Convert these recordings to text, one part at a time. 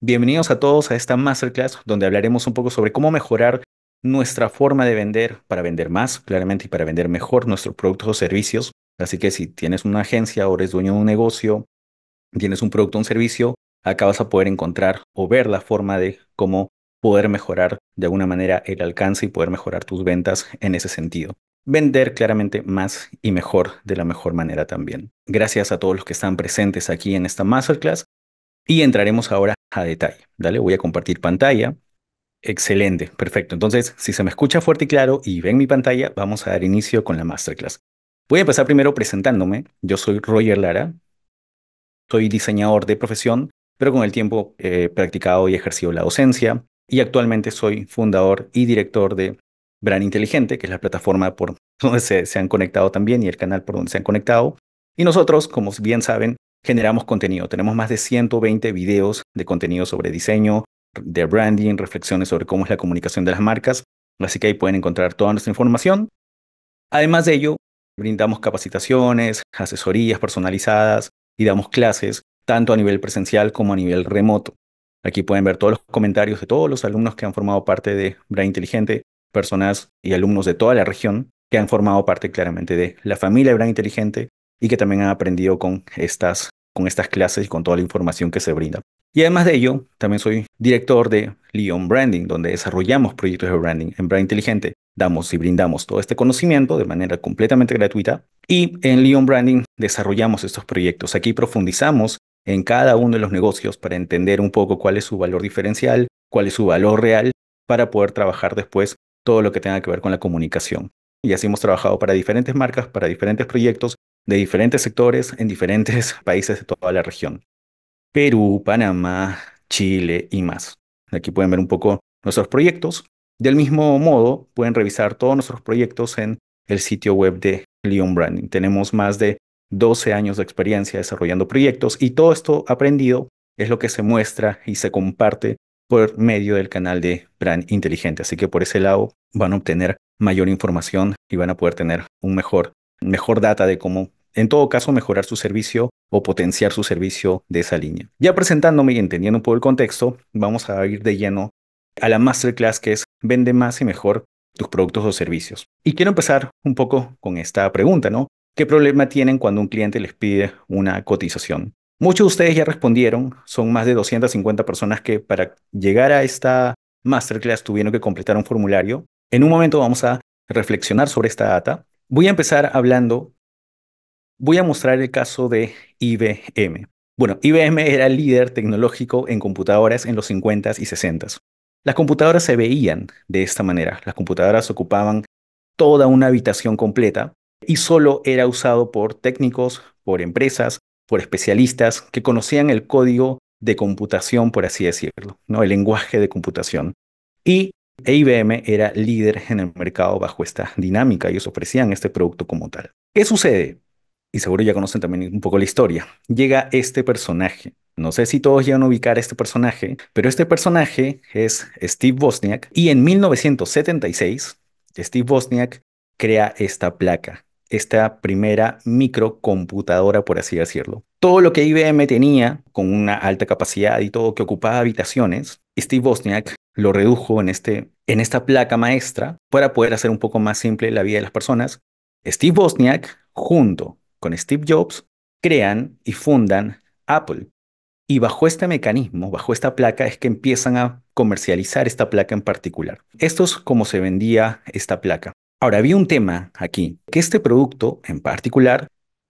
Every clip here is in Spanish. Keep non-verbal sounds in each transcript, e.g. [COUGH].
Bienvenidos a todos a esta masterclass donde hablaremos un poco sobre cómo mejorar nuestra forma de vender para vender más, claramente, y para vender mejor nuestros productos o servicios. Así que si tienes una agencia o eres dueño de un negocio, tienes un producto o un servicio, acá vas a poder encontrar o ver la forma de cómo poder mejorar de alguna manera el alcance y poder mejorar tus ventas en ese sentido. Vender claramente más y mejor de la mejor manera también. Gracias a todos los que están presentes aquí en esta masterclass. Y entraremos ahora a detalle. Dale, voy a compartir pantalla. Excelente, perfecto. Entonces, si se me escucha fuerte y claro y ven mi pantalla, vamos a dar inicio con la masterclass. Voy a empezar primero presentándome. Yo soy Roger Lara. Soy diseñador de profesión, pero con el tiempo he practicado y ejercido la docencia. Y actualmente soy fundador y director de Brand Inteligente, que es la plataforma por [LAUGHS] donde se han conectado también y el canal por donde se han conectado. Y nosotros, como bien saben, generamos contenido. Tenemos más de 120 videos de contenido sobre diseño, de branding, reflexiones sobre cómo es la comunicación de las marcas. Así que ahí pueden encontrar toda nuestra información. Además de ello, brindamos capacitaciones, asesorías personalizadas y damos clases tanto a nivel presencial como a nivel remoto. Aquí pueden ver todos los comentarios de todos los alumnos que han formado parte de Brain Inteligente, personas y alumnos de toda la región que han formado parte claramente de la familia Brain Inteligente y que también han aprendido con estas, con estas clases y con toda la información que se brinda. Y además de ello, también soy director de Leon Branding, donde desarrollamos proyectos de branding en Brand Inteligente. Damos y brindamos todo este conocimiento de manera completamente gratuita. Y en Leon Branding desarrollamos estos proyectos. Aquí profundizamos en cada uno de los negocios para entender un poco cuál es su valor diferencial, cuál es su valor real, para poder trabajar después todo lo que tenga que ver con la comunicación. Y así hemos trabajado para diferentes marcas, para diferentes proyectos de diferentes sectores en diferentes [LAUGHS] países de toda la región. Perú, Panamá, Chile y más. Aquí pueden ver un poco nuestros proyectos. Del mismo modo, pueden revisar todos nuestros proyectos en el sitio web de Leon Branding. Tenemos más de 12 años de experiencia desarrollando proyectos y todo esto aprendido es lo que se muestra y se comparte por medio del canal de Brand Inteligente. Así que por ese lado van a obtener mayor información y van a poder tener un mejor, mejor data de cómo en todo caso mejorar su servicio o potenciar su servicio de esa línea. Ya presentándome y entendiendo un poco el contexto, vamos a ir de lleno a la masterclass que es Vende más y mejor tus productos o servicios. Y quiero empezar un poco con esta pregunta, ¿no? ¿Qué problema tienen cuando un cliente les pide una cotización? Muchos de ustedes ya respondieron, son más de 250 personas que para llegar a esta masterclass tuvieron que completar un formulario. En un momento vamos a reflexionar sobre esta data. Voy a empezar hablando Voy a mostrar el caso de IBM. Bueno, IBM era el líder tecnológico en computadoras en los 50s y 60s. Las computadoras se veían de esta manera. Las computadoras ocupaban toda una habitación completa y solo era usado por técnicos, por empresas, por especialistas que conocían el código de computación, por así decirlo, ¿no? el lenguaje de computación. Y IBM era líder en el mercado bajo esta dinámica, ellos ofrecían este producto como tal. ¿Qué sucede? y seguro ya conocen también un poco la historia, llega este personaje. No sé si todos llegan a ubicar este personaje, pero este personaje es Steve Bosniak y en 1976 Steve Bosniak crea esta placa, esta primera microcomputadora, por así decirlo. Todo lo que IBM tenía, con una alta capacidad y todo que ocupaba habitaciones, Steve Bosniak lo redujo en, este, en esta placa maestra para poder hacer un poco más simple la vida de las personas. Steve Bosniak junto con Steve Jobs, crean y fundan Apple. Y bajo este mecanismo, bajo esta placa, es que empiezan a comercializar esta placa en particular. Esto es como se vendía esta placa. Ahora, había un tema aquí, que este producto en particular,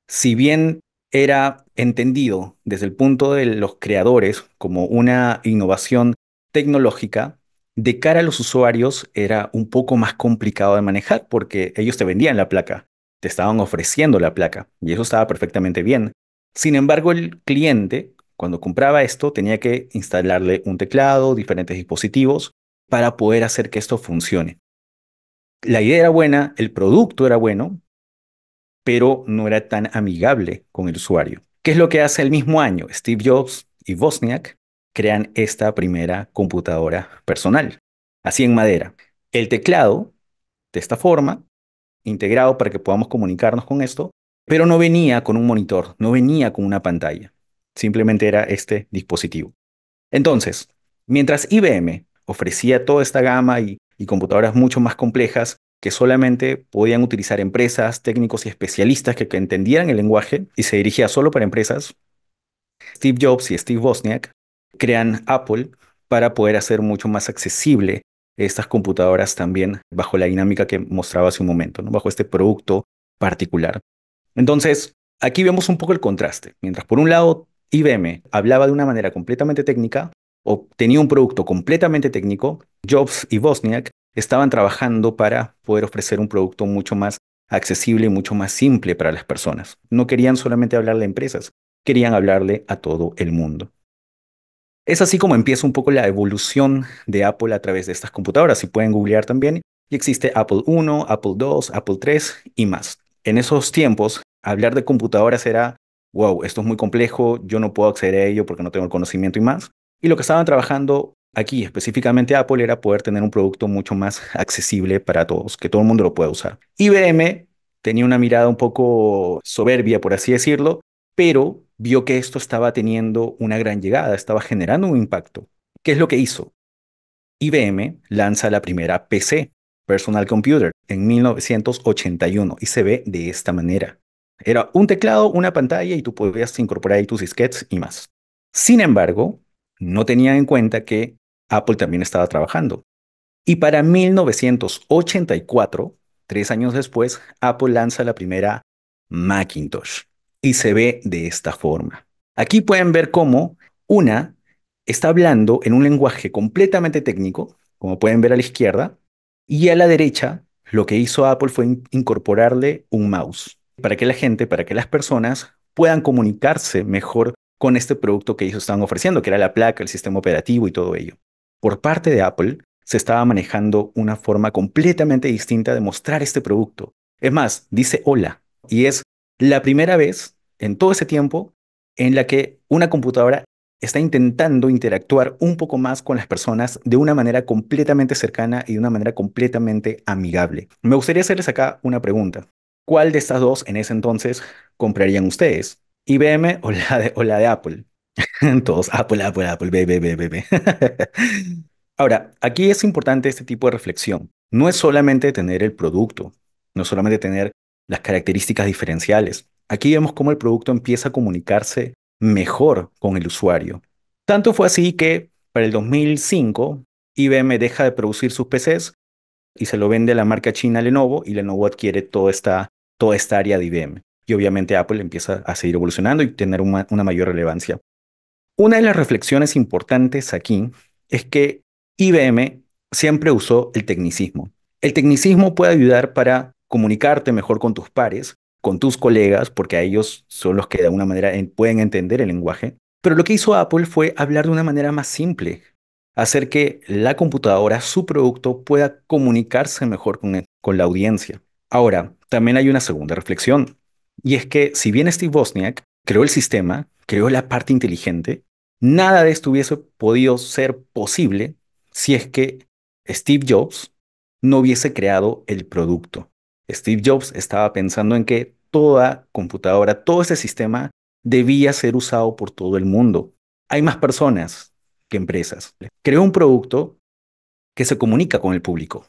si bien era entendido desde el punto de los creadores como una innovación tecnológica, de cara a los usuarios era un poco más complicado de manejar porque ellos te vendían la placa, te estaban ofreciendo la placa y eso estaba perfectamente bien. Sin embargo, el cliente, cuando compraba esto, tenía que instalarle un teclado, diferentes dispositivos para poder hacer que esto funcione. La idea era buena, el producto era bueno, pero no era tan amigable con el usuario. ¿Qué es lo que hace el mismo año? Steve Jobs y Wozniak crean esta primera computadora personal, así en madera. El teclado, de esta forma, integrado para que podamos comunicarnos con esto, pero no venía con un monitor, no venía con una pantalla, simplemente era este dispositivo. Entonces, mientras IBM ofrecía toda esta gama y, computadoras mucho más complejas que solamente podían utilizar empresas, técnicos y especialistas que, entendían entendieran el lenguaje y se dirigía solo para empresas, Steve Jobs y Steve Wozniak crean Apple para poder hacer mucho más accesible estas computadoras también bajo la dinámica que mostraba hace un momento, bajo este producto particular. Entonces, aquí vemos un poco el contraste. Mientras por un lado IBM hablaba de una manera completamente técnica o tenía un producto completamente técnico, Jobs y Bosniak estaban trabajando para poder ofrecer un producto mucho más accesible y mucho más simple para las personas. No querían solamente hablarle a empresas, querían hablarle a todo el mundo. Es así como empieza un poco la evolución de Apple a través de estas computadoras. Si pueden googlear también, y existe Apple I, Apple II, Apple III y más. En esos tiempos, hablar de computadoras era, wow, esto es muy complejo, yo no puedo acceder a ello porque no tengo el conocimiento y más. Y lo que estaban trabajando aquí, específicamente Apple, era poder tener un producto mucho más accesible para todos, que todo el mundo lo pueda usar. IBM tenía una mirada un poco soberbia, por así decirlo, pero vio que esto estaba teniendo una gran llegada, estaba generando un impacto. ¿Qué es lo que hizo? IBM lanza la primera PC, Personal Computer, en 1981 y se ve de esta manera. Era un teclado, una pantalla y tú podías incorporar ahí tus disquets y más. Sin embargo, no tenía en cuenta que Apple también estaba trabajando. Y para 1984, tres años después, Apple lanza la primera Macintosh y se ve de esta forma. Aquí pueden ver cómo una está hablando en un lenguaje completamente técnico, como pueden ver a la izquierda, y a la derecha lo que hizo Apple fue incorporarle un mouse para que la gente, para que las personas puedan comunicarse mejor con este producto que ellos estaban ofreciendo, que era la placa, el sistema operativo y todo ello. Por parte de Apple, se estaba manejando una forma completamente distinta de mostrar este producto. Es más, dice hola, y es la primera vez en todo ese tiempo en la que una computadora está intentando interactuar un poco más con las personas de una manera completamente cercana y de una manera completamente amigable. Me gustaría hacerles acá una pregunta. ¿Cuál de estas dos en ese entonces comprarían ustedes? ¿IBM o la de, de Apple? [LAUGHS] Todos, Apple, Apple, Apple, bebé, bebé, bebé. [LAUGHS] Ahora, aquí es importante este tipo de reflexión. No es solamente tener el producto, no es solamente tener las características diferenciales. Aquí vemos cómo el producto empieza a comunicarse mejor con el usuario. Tanto fue así que para el 2005 IBM deja de producir sus PCs y se lo vende a la marca china Lenovo y Lenovo adquiere toda esta, toda esta área de IBM. Y obviamente Apple empieza a seguir evolucionando y tener una mayor relevancia. Una de las reflexiones importantes aquí es que IBM siempre usó el tecnicismo. El tecnicismo puede ayudar para comunicarte mejor con tus pares, con tus colegas, porque a ellos son los que de alguna manera pueden entender el lenguaje. Pero lo que hizo Apple fue hablar de una manera más simple, hacer que la computadora, su producto, pueda comunicarse mejor e, con, la audiencia. Ahora, también hay una segunda reflexión, y es que si bien Steve Wozniak creó el sistema, creó la parte inteligente, nada de esto hubiese podido ser posible si es que Steve Jobs no hubiese creado el producto. Steve Jobs estaba pensando en que toda computadora, todo ese sistema debía ser usado por todo el mundo. Hay más personas que empresas. Creó un producto que se comunica con el público,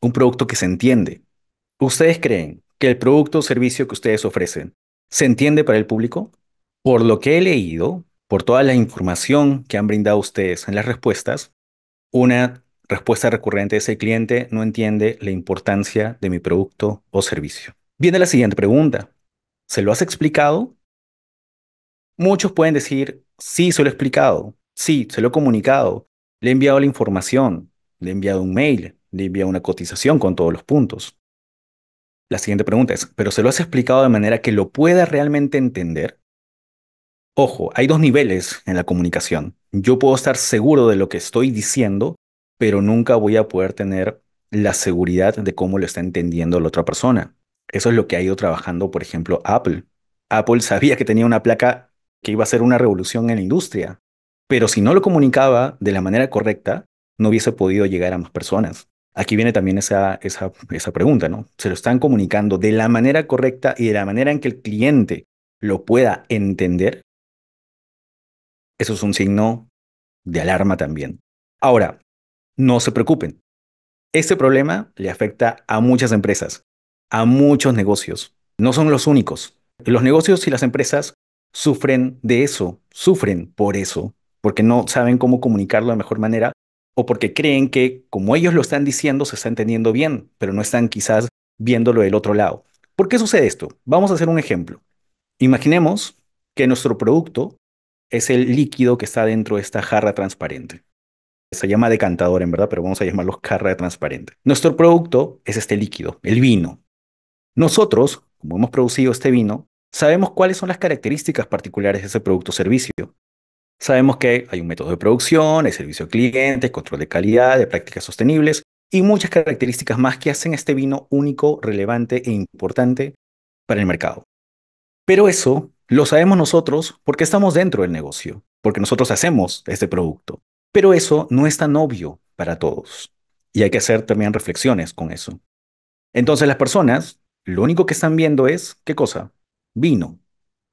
un producto que se entiende. ¿Ustedes creen que el producto o servicio que ustedes ofrecen se entiende para el público? Por lo que he leído, por toda la información que han brindado ustedes en las respuestas, una respuesta recurrente es el cliente no entiende la importancia de mi producto o servicio. Viene la siguiente pregunta. ¿Se lo has explicado? Muchos pueden decir, sí, se lo he explicado, sí, se lo he comunicado, le he enviado la información, le he enviado un mail, le he enviado una cotización con todos los puntos. La siguiente pregunta es, ¿pero se lo has explicado de manera que lo pueda realmente entender? Ojo, hay dos niveles en la comunicación. Yo puedo estar seguro de lo que estoy diciendo pero nunca voy a poder tener la seguridad de cómo lo está entendiendo la otra persona. Eso es lo que ha ido trabajando, por ejemplo, Apple. Apple sabía que tenía una placa que iba a ser una revolución en la industria, pero si no lo comunicaba de la manera correcta, no hubiese podido llegar a más personas. Aquí viene también esa, esa, esa pregunta, ¿no? ¿Se lo están comunicando de la manera correcta y de la manera en que el cliente lo pueda entender? Eso es un signo de alarma también. Ahora, no se preocupen. Este problema le afecta a muchas empresas, a muchos negocios. No son los únicos. Los negocios y las empresas sufren de eso, sufren por eso, porque no saben cómo comunicarlo de mejor manera o porque creen que como ellos lo están diciendo se está entendiendo bien, pero no están quizás viéndolo del otro lado. ¿Por qué sucede esto? Vamos a hacer un ejemplo. Imaginemos que nuestro producto es el líquido que está dentro de esta jarra transparente se llama decantador en verdad, pero vamos a llamarlo carrera transparente. Nuestro producto es este líquido, el vino. Nosotros, como hemos producido este vino, sabemos cuáles son las características particulares de ese producto o servicio. Sabemos que hay un método de producción, hay servicio al cliente, control de calidad, de prácticas sostenibles y muchas características más que hacen este vino único, relevante e importante para el mercado. Pero eso lo sabemos nosotros porque estamos dentro del negocio, porque nosotros hacemos este producto. Pero eso no es tan obvio para todos. Y hay que hacer también reflexiones con eso. Entonces las personas, lo único que están viendo es, ¿qué cosa? Vino.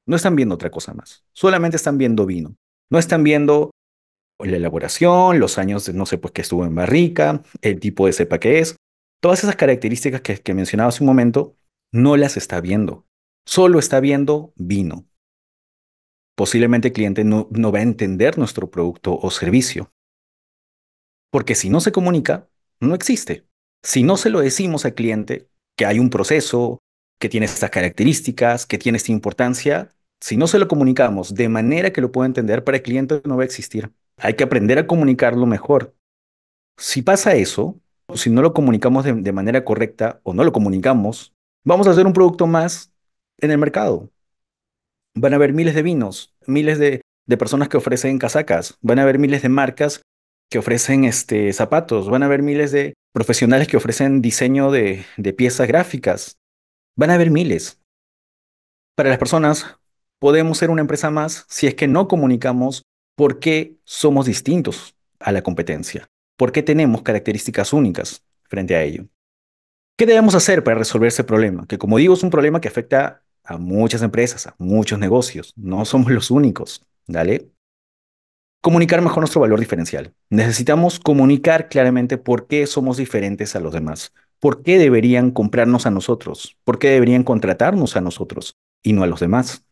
No están viendo otra cosa más. Solamente están viendo vino. No están viendo la elaboración, los años, de, no sé, pues que estuvo en barrica, el tipo de cepa que es. Todas esas características que, que mencionaba hace un momento, no las está viendo. Solo está viendo vino posiblemente el cliente no, va a entender nuestro producto o servicio. Porque si no se comunica, no existe. Si no se lo decimos al cliente que hay un proceso, que tiene estas características, que tiene esta importancia, si no se lo comunicamos de manera que lo pueda entender, para el cliente no va a existir. Hay que aprender a comunicarlo mejor. Si pasa eso, si no lo comunicamos de manera correcta o no lo comunicamos, vamos a hacer un producto más en el mercado. Van a haber miles de vinos, miles de, personas que ofrecen casacas, van a haber miles de marcas que ofrecen este, zapatos, van a haber miles de profesionales que ofrecen diseño de, de piezas gráficas, van a haber miles. Para las personas, podemos ser una empresa más si es que no comunicamos por qué somos distintos a la competencia, por qué tenemos características únicas frente a ello. ¿Qué debemos hacer para resolver ese problema? Que como digo, es un problema que afecta a muchas empresas, a muchos negocios. No [LAUGHS] somos los únicos, ¿dale? Comunicar mejor nuestro valor diferencial. Necesitamos comunicar claramente por qué somos diferentes a los demás, por qué deberían comprarnos a nosotros, por qué deberían contratarnos a nosotros y no a los demás.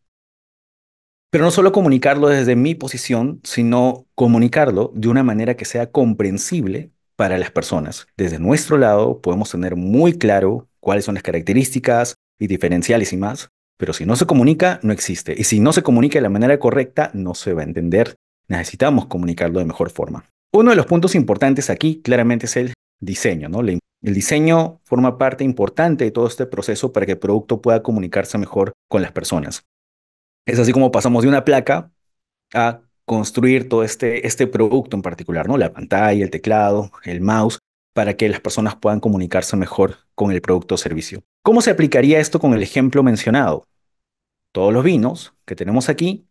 Pero no solo comunicarlo desde mi posición, sino comunicarlo de una manera que sea comprensible para las personas. Desde nuestro lado podemos tener muy claro cuáles son las características y diferenciales y más, pero si no se comunica, no existe. Y si no se comunica de la manera correcta, no se va a entender. Necesitamos comunicarlo de mejor forma. Uno de los puntos importantes aquí claramente es el diseño, ¿no? El diseño forma parte importante de todo este proceso para que el producto pueda comunicarse mejor con las personas. Es así como pasamos de una placa a construir todo este, este producto en particular, ¿no? La pantalla, el teclado, el mouse, para que las personas puedan comunicarse mejor con el producto o servicio. ¿Cómo se aplicaría esto con el ejemplo mencionado? Todos los vinos que tenemos aquí,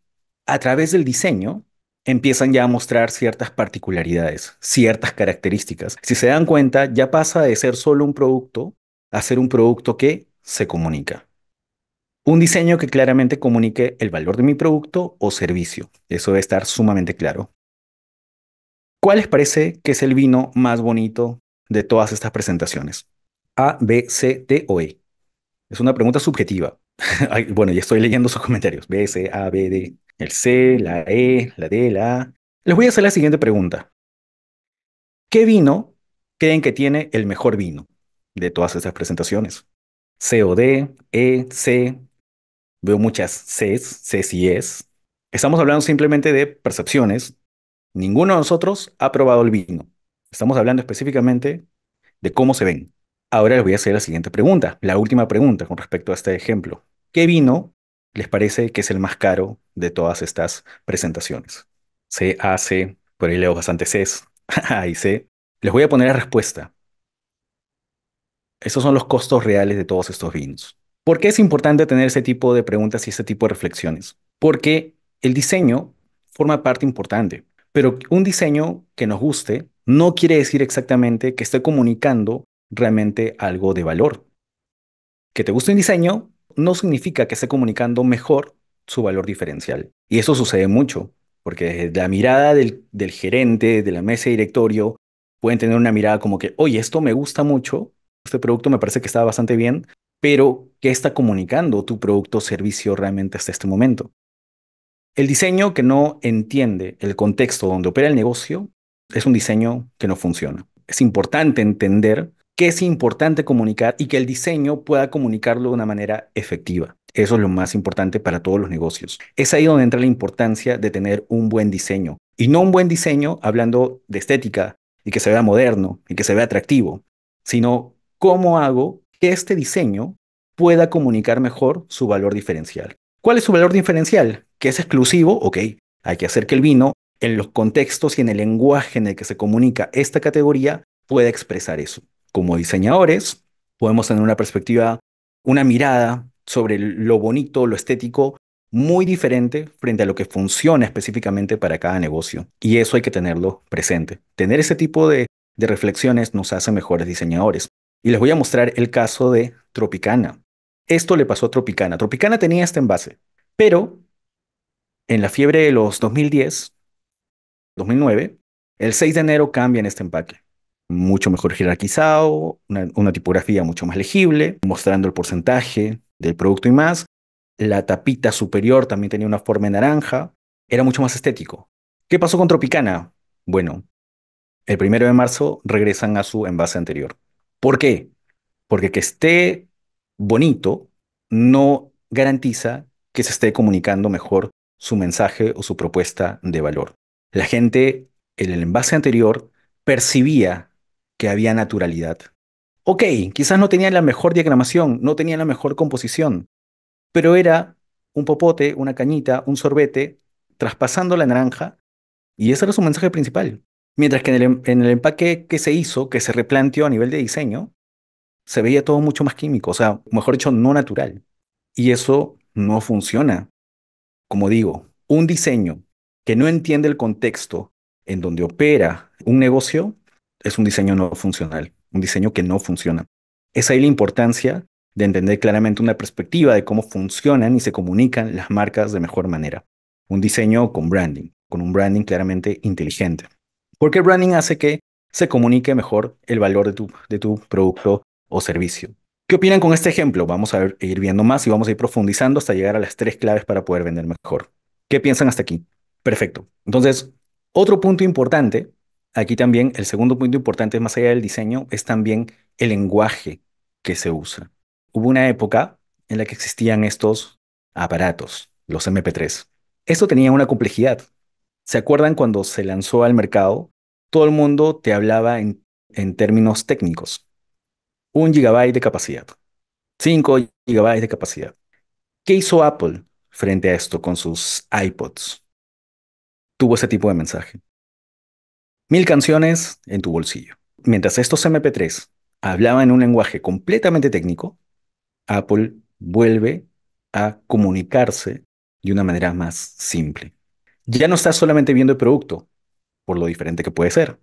a través del diseño, empiezan ya a mostrar ciertas particularidades, ciertas características. Si se dan cuenta, ya pasa de ser solo un producto a ser un producto que se comunica. Un diseño que claramente comunique el valor de mi producto o servicio. Eso debe estar sumamente claro. ¿Cuál les parece que es el vino más bonito de todas estas presentaciones? A, B, C, D o E. Es una pregunta subjetiva. [LAUGHS] bueno, ya estoy leyendo sus comentarios. B, C, A, B, D. El C, la E, la D, la A. Les voy a hacer la siguiente pregunta. ¿Qué vino creen que tiene el mejor vino de todas estas presentaciones? C o D, E, C. Veo muchas Cs, Cs y Es. Estamos hablando simplemente de percepciones. Ninguno de nosotros ha probado el vino. Estamos hablando específicamente de cómo se ven. Ahora les voy a hacer la siguiente pregunta, la última pregunta con respecto a este ejemplo. ¿Qué vino les parece que es el más caro de todas estas presentaciones? C, A, C, por ahí leo bastante Cs, [LAUGHS] A y C. Les voy a poner la respuesta. Esos son los costos reales de todos estos vinos. ¿Por qué es importante tener ese tipo de preguntas y ese tipo de reflexiones? Porque el diseño forma parte importante, pero un diseño que nos guste no quiere decir exactamente que esté comunicando realmente algo de valor. Que te guste un diseño no significa que esté comunicando mejor su valor diferencial. Y eso sucede mucho, porque la mirada del, del gerente, de la mesa de directorio, pueden tener una mirada como que, oye, esto me gusta mucho, este producto me parece que está bastante bien, pero ¿qué está comunicando tu producto o servicio realmente hasta este momento? El diseño que no entiende el contexto donde opera el negocio es un diseño que no funciona. Es importante entender que es importante comunicar y que el diseño pueda comunicarlo de una manera efectiva. Eso es lo más importante para todos los negocios. Es ahí donde entra la importancia de tener un buen diseño. Y no un buen diseño hablando de estética y que se vea moderno y que se vea atractivo, sino cómo hago que este diseño pueda comunicar mejor su valor diferencial. ¿Cuál es su valor diferencial? ¿Que es exclusivo? Ok, hay que hacer que el vino en los contextos y en el lenguaje en el que se comunica esta categoría puede expresar eso. Como diseñadores, podemos tener una perspectiva, una mirada sobre lo bonito, lo estético, muy diferente frente a lo que funciona específicamente para cada negocio. Y eso hay que tenerlo presente. Tener ese tipo de, de reflexiones nos hace mejores diseñadores. Y les voy a mostrar el caso de Tropicana. Esto le pasó a Tropicana. Tropicana tenía este envase, pero en la fiebre de los 2010, 2009, el 6 de enero cambian este empaque. Mucho mejor jerarquizado, una, tipografía mucho más legible, mostrando el porcentaje del producto y más. La tapita superior también tenía una forma naranja, era mucho más estético. ¿Qué pasó con Tropicana? Bueno, el primero de marzo regresan a su envase anterior. ¿Por qué? Porque que esté bonito no garantiza que se esté comunicando mejor su mensaje o su propuesta de valor. La gente en el envase anterior percibía que había naturalidad. Ok, quizás no tenía la mejor diagramación, no tenía la mejor composición, pero era un popote, una cañita, un sorbete, traspasando la naranja, y ese era su mensaje principal. Mientras que en el, em, en el empaque que se hizo, que se replanteó a nivel de diseño, se veía todo mucho más químico, o sea, mejor dicho, no natural. Y eso no funciona. Como digo, un diseño que no entiende el contexto en donde opera un negocio, es un diseño no funcional, un diseño que no funciona. Es ahí la importancia de entender claramente una perspectiva de cómo funcionan y se comunican las marcas de mejor manera. Un diseño con branding, con un branding claramente inteligente. Porque branding hace que se comunique mejor el valor de tu, de tu producto o servicio. ¿Qué opinan con este ejemplo? Vamos a ir viendo más y vamos a ir profundizando hasta llegar a las tres claves para poder vender mejor. ¿Qué piensan hasta aquí? Perfecto. Entonces, otro punto importante, aquí también el segundo punto importante, más allá del diseño, es también el lenguaje que se usa. Hubo una época en la que existían estos aparatos, los MP3. Esto tenía una complejidad. ¿Se acuerdan cuando se lanzó al mercado? Todo el mundo te hablaba en, términos técnicos. Un gigabyte de capacidad. cinco gigabytes de capacidad. ¿Qué hizo Apple frente a esto con sus iPods? tuvo ese tipo de mensaje. Mil canciones en tu bolsillo. Mientras estos MP3 hablaban un lenguaje completamente técnico, Apple vuelve a comunicarse de una manera más simple. Ya no estás solamente viendo el producto, por lo diferente que puede ser,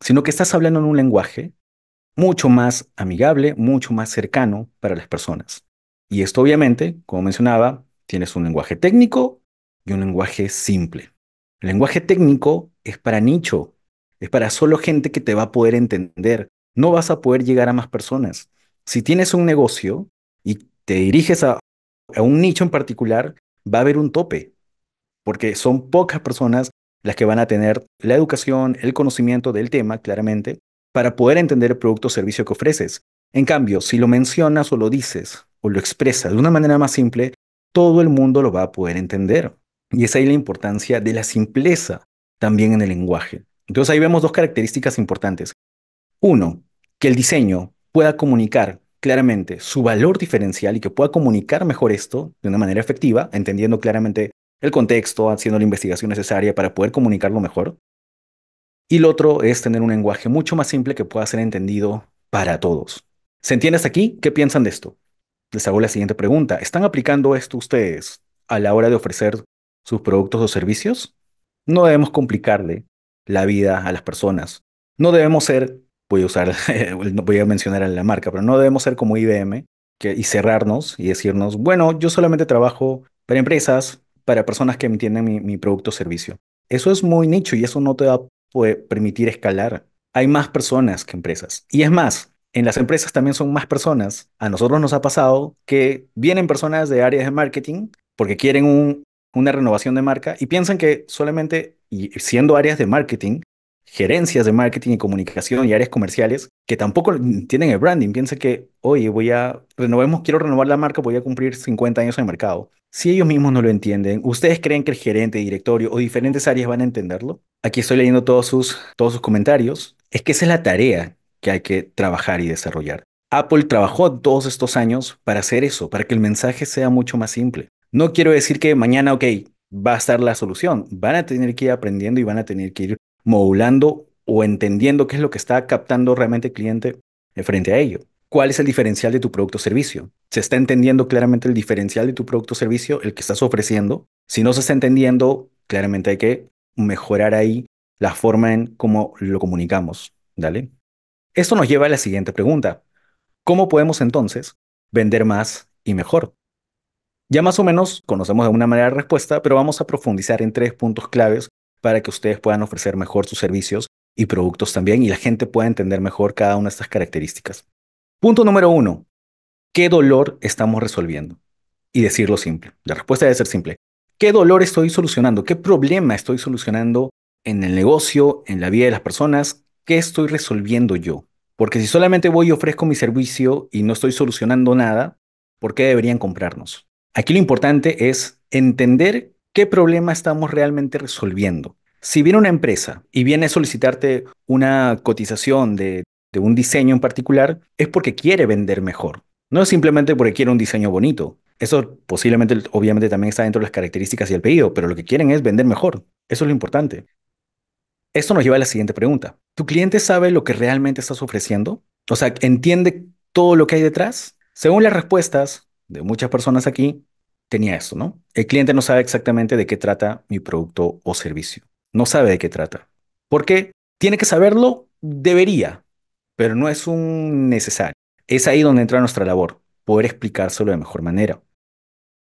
sino que estás hablando en un lenguaje mucho más amigable, mucho más cercano para las personas. Y esto obviamente, como mencionaba, tienes un lenguaje técnico y un lenguaje simple. El lenguaje técnico es para nicho, es para solo gente que te va a poder entender. No vas a poder llegar a más personas. Si tienes un negocio y te diriges a, a un nicho en particular, va a haber un tope, porque son pocas personas las que van a tener la educación, el conocimiento del tema, claramente, para poder entender el producto o servicio que ofreces. En cambio, si lo mencionas o lo dices o lo expresas de una manera más simple, todo el mundo lo va a poder entender. Y es ahí la importancia de la simpleza también en el lenguaje. Entonces ahí vemos dos características importantes. Uno, que el diseño pueda comunicar claramente su valor diferencial y que pueda comunicar mejor esto de una manera efectiva, entendiendo claramente el contexto, haciendo la investigación necesaria para poder comunicarlo mejor. Y lo otro es tener un lenguaje mucho más simple que pueda ser entendido para todos. ¿Se entiende hasta aquí? ¿Qué piensan de esto? Les hago la siguiente pregunta. ¿Están aplicando esto ustedes a la hora de ofrecer sus productos o servicios? No debemos complicarle la vida a las personas. No debemos ser, voy a usar, [LAUGHS] voy a mencionar a la marca, pero no debemos ser como IBM y cerrarnos y decirnos, bueno, yo solamente trabajo para empresas, para personas que entienden mi producto o servicio. Eso es muy nicho y eso no te va a permitir escalar. Hay más personas que empresas. Y es más, en las empresas también son más personas. A nosotros nos ha pasado que vienen personas de áreas de marketing porque quieren un una renovación de marca y piensan que solamente siendo áreas de marketing, gerencias de marketing y comunicación y áreas comerciales que tampoco tienen el branding, piensan que, oye, voy a, quiero renovar la marca, voy a cumplir 50 años en el mercado. Si ellos mismos no lo entienden, ¿ustedes creen que el gerente, directorio o diferentes áreas van a entenderlo? Aquí estoy leyendo todos sus, todos sus comentarios. Es que esa es la tarea que hay que trabajar y desarrollar. Apple trabajó todos estos años para hacer eso, para que el mensaje sea mucho más simple. No quiero decir que mañana, ok, va a estar la solución. Van a tener que ir aprendiendo y van a tener que ir modulando o entendiendo qué es lo que está captando realmente el cliente eh, frente a ello. ¿Cuál es el diferencial de tu producto o servicio? ¿Se está entendiendo claramente el diferencial de tu producto o servicio, el que estás ofreciendo? Si no se está entendiendo, claramente hay que mejorar ahí la forma en cómo lo comunicamos. Esto nos lleva a la siguiente pregunta. ¿Cómo podemos entonces vender más y mejor? Ya más o menos conocemos de una manera la respuesta, pero vamos a profundizar en tres puntos claves para que ustedes puedan ofrecer mejor sus servicios y productos también y la gente pueda entender mejor cada una de estas características. Punto número uno, ¿qué dolor estamos resolviendo? Y decirlo simple. La respuesta debe ser simple. ¿Qué dolor estoy solucionando? ¿Qué problema estoy solucionando en el negocio, en la vida de las personas? ¿Qué estoy resolviendo yo? Porque si solamente voy y ofrezco mi servicio y no estoy solucionando nada, ¿por qué deberían comprarnos? Aquí lo importante es entender qué problema estamos realmente resolviendo. Si viene una empresa y viene a solicitarte una cotización de, un diseño en particular, es porque quiere vender mejor. No es simplemente porque quiere un diseño bonito. Eso posiblemente, obviamente, también está dentro de las características y el pedido, pero lo que quieren es vender mejor. Eso es lo importante. Esto nos lleva a la siguiente pregunta. ¿Tu cliente sabe lo que realmente estás ofreciendo? O sea, ¿entiende todo lo que hay detrás? Según las respuestas, de muchas personas aquí tenía esto, ¿no? El cliente no sabe exactamente de qué trata mi producto o servicio. No sabe de qué trata. ¿Por qué? Tiene que saberlo, debería, pero no es un necesario. Es ahí donde entra nuestra labor, poder explicárselo de mejor manera.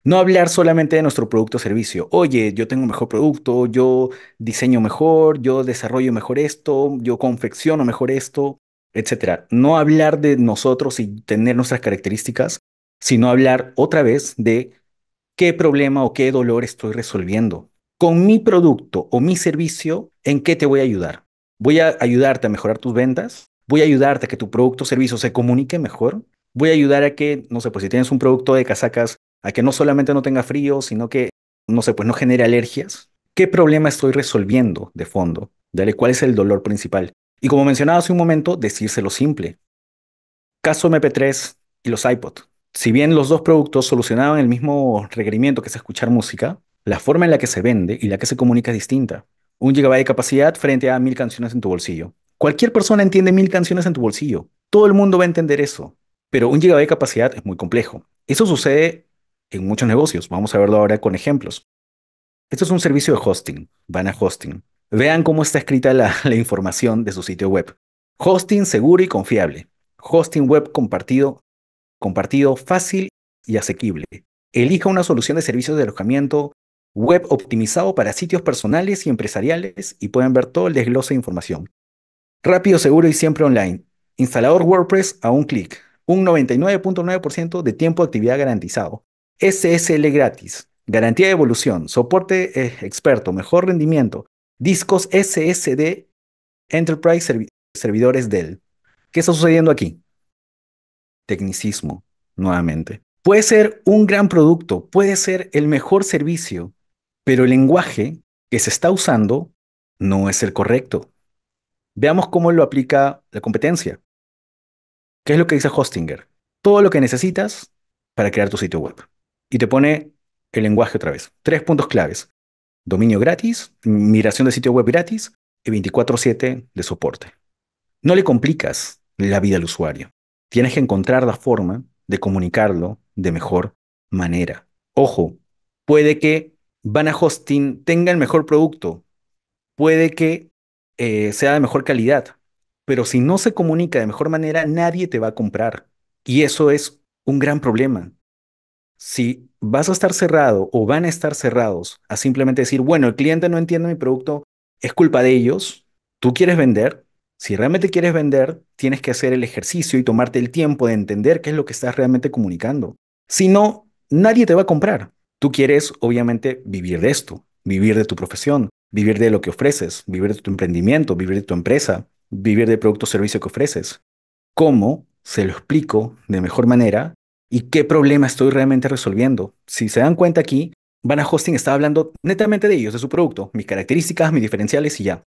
No hablar solamente de nuestro producto o servicio. Oye, yo tengo un mejor producto, yo diseño mejor, yo desarrollo mejor esto, yo confecciono mejor esto, etcétera. No hablar de nosotros y tener nuestras características, sino hablar otra vez de qué problema o qué dolor estoy resolviendo. Con mi producto o mi servicio, ¿en qué te voy a ayudar? ¿Voy a ayudarte a mejorar tus ventas? ¿Voy a ayudarte a que tu producto o servicio se comunique mejor? ¿Voy a ayudar a que, no sé, pues si tienes un producto de casacas, a que no solamente no tenga frío, sino que, no sé, pues no genere alergias? ¿Qué problema estoy resolviendo de fondo? Dale, ¿cuál es el dolor principal? Y como mencionaba hace un momento, decírselo simple. Caso MP3 y los iPod si bien los dos productos solucionaban el mismo requerimiento que es escuchar música, la forma en la que se vende y la que se comunica es distinta. Un gigabyte de capacidad frente a mil canciones en tu bolsillo. Cualquier persona entiende mil canciones en tu bolsillo. Todo el mundo va a entender eso. Pero un gigabyte de capacidad es muy complejo. Eso sucede en muchos negocios. Vamos a verlo ahora con ejemplos. Esto es un servicio de hosting. Van a hosting. Vean cómo está escrita la, [LAUGHS] la información de su sitio web. Hosting seguro y confiable. Hosting web compartido compartido fácil y asequible. Elija una solución de servicios de alojamiento web optimizado para sitios personales y empresariales y pueden ver todo el desglose de información. Rápido, seguro y siempre online. Instalador WordPress a un clic. Un 99.9% de tiempo de actividad garantizado. SSL gratis. Garantía de evolución. Soporte eh, experto. Mejor rendimiento. Discos SSD Enterprise servidores Dell. ¿Qué está sucediendo aquí? tecnicismo, nuevamente. Puede ser un gran producto, puede ser el mejor servicio, pero el lenguaje que se está usando no es el correcto. Veamos cómo lo aplica la competencia. ¿Qué es lo que dice Hostinger? Todo lo que necesitas para crear tu sitio web. Y te pone el lenguaje otra vez. Tres puntos claves. Dominio gratis, migración de sitio web gratis y 24/7 de soporte. No le complicas la vida al usuario. Tienes que encontrar la forma de comunicarlo de mejor manera. Ojo, puede que a Hosting tenga el mejor producto, puede que eh, sea de mejor calidad, pero si no se comunica de mejor manera, nadie te va a comprar. Y eso es un gran problema. Si vas a estar cerrado o van a estar cerrados a simplemente decir, bueno, el cliente no entiende mi producto, es culpa de ellos, tú quieres vender, si realmente quieres vender, tienes que hacer el ejercicio y tomarte el tiempo de entender qué es lo que estás realmente comunicando. Si no, nadie te va a comprar. Tú quieres, obviamente, vivir de esto, vivir de tu profesión, vivir de lo que ofreces, vivir de tu emprendimiento, vivir de tu empresa, vivir del producto o servicio que ofreces. ¿Cómo se lo explico de mejor manera y qué problema estoy realmente resolviendo? Si se dan cuenta aquí, a Hosting está hablando netamente de ellos, de su producto, mis características, mis diferenciales y ya.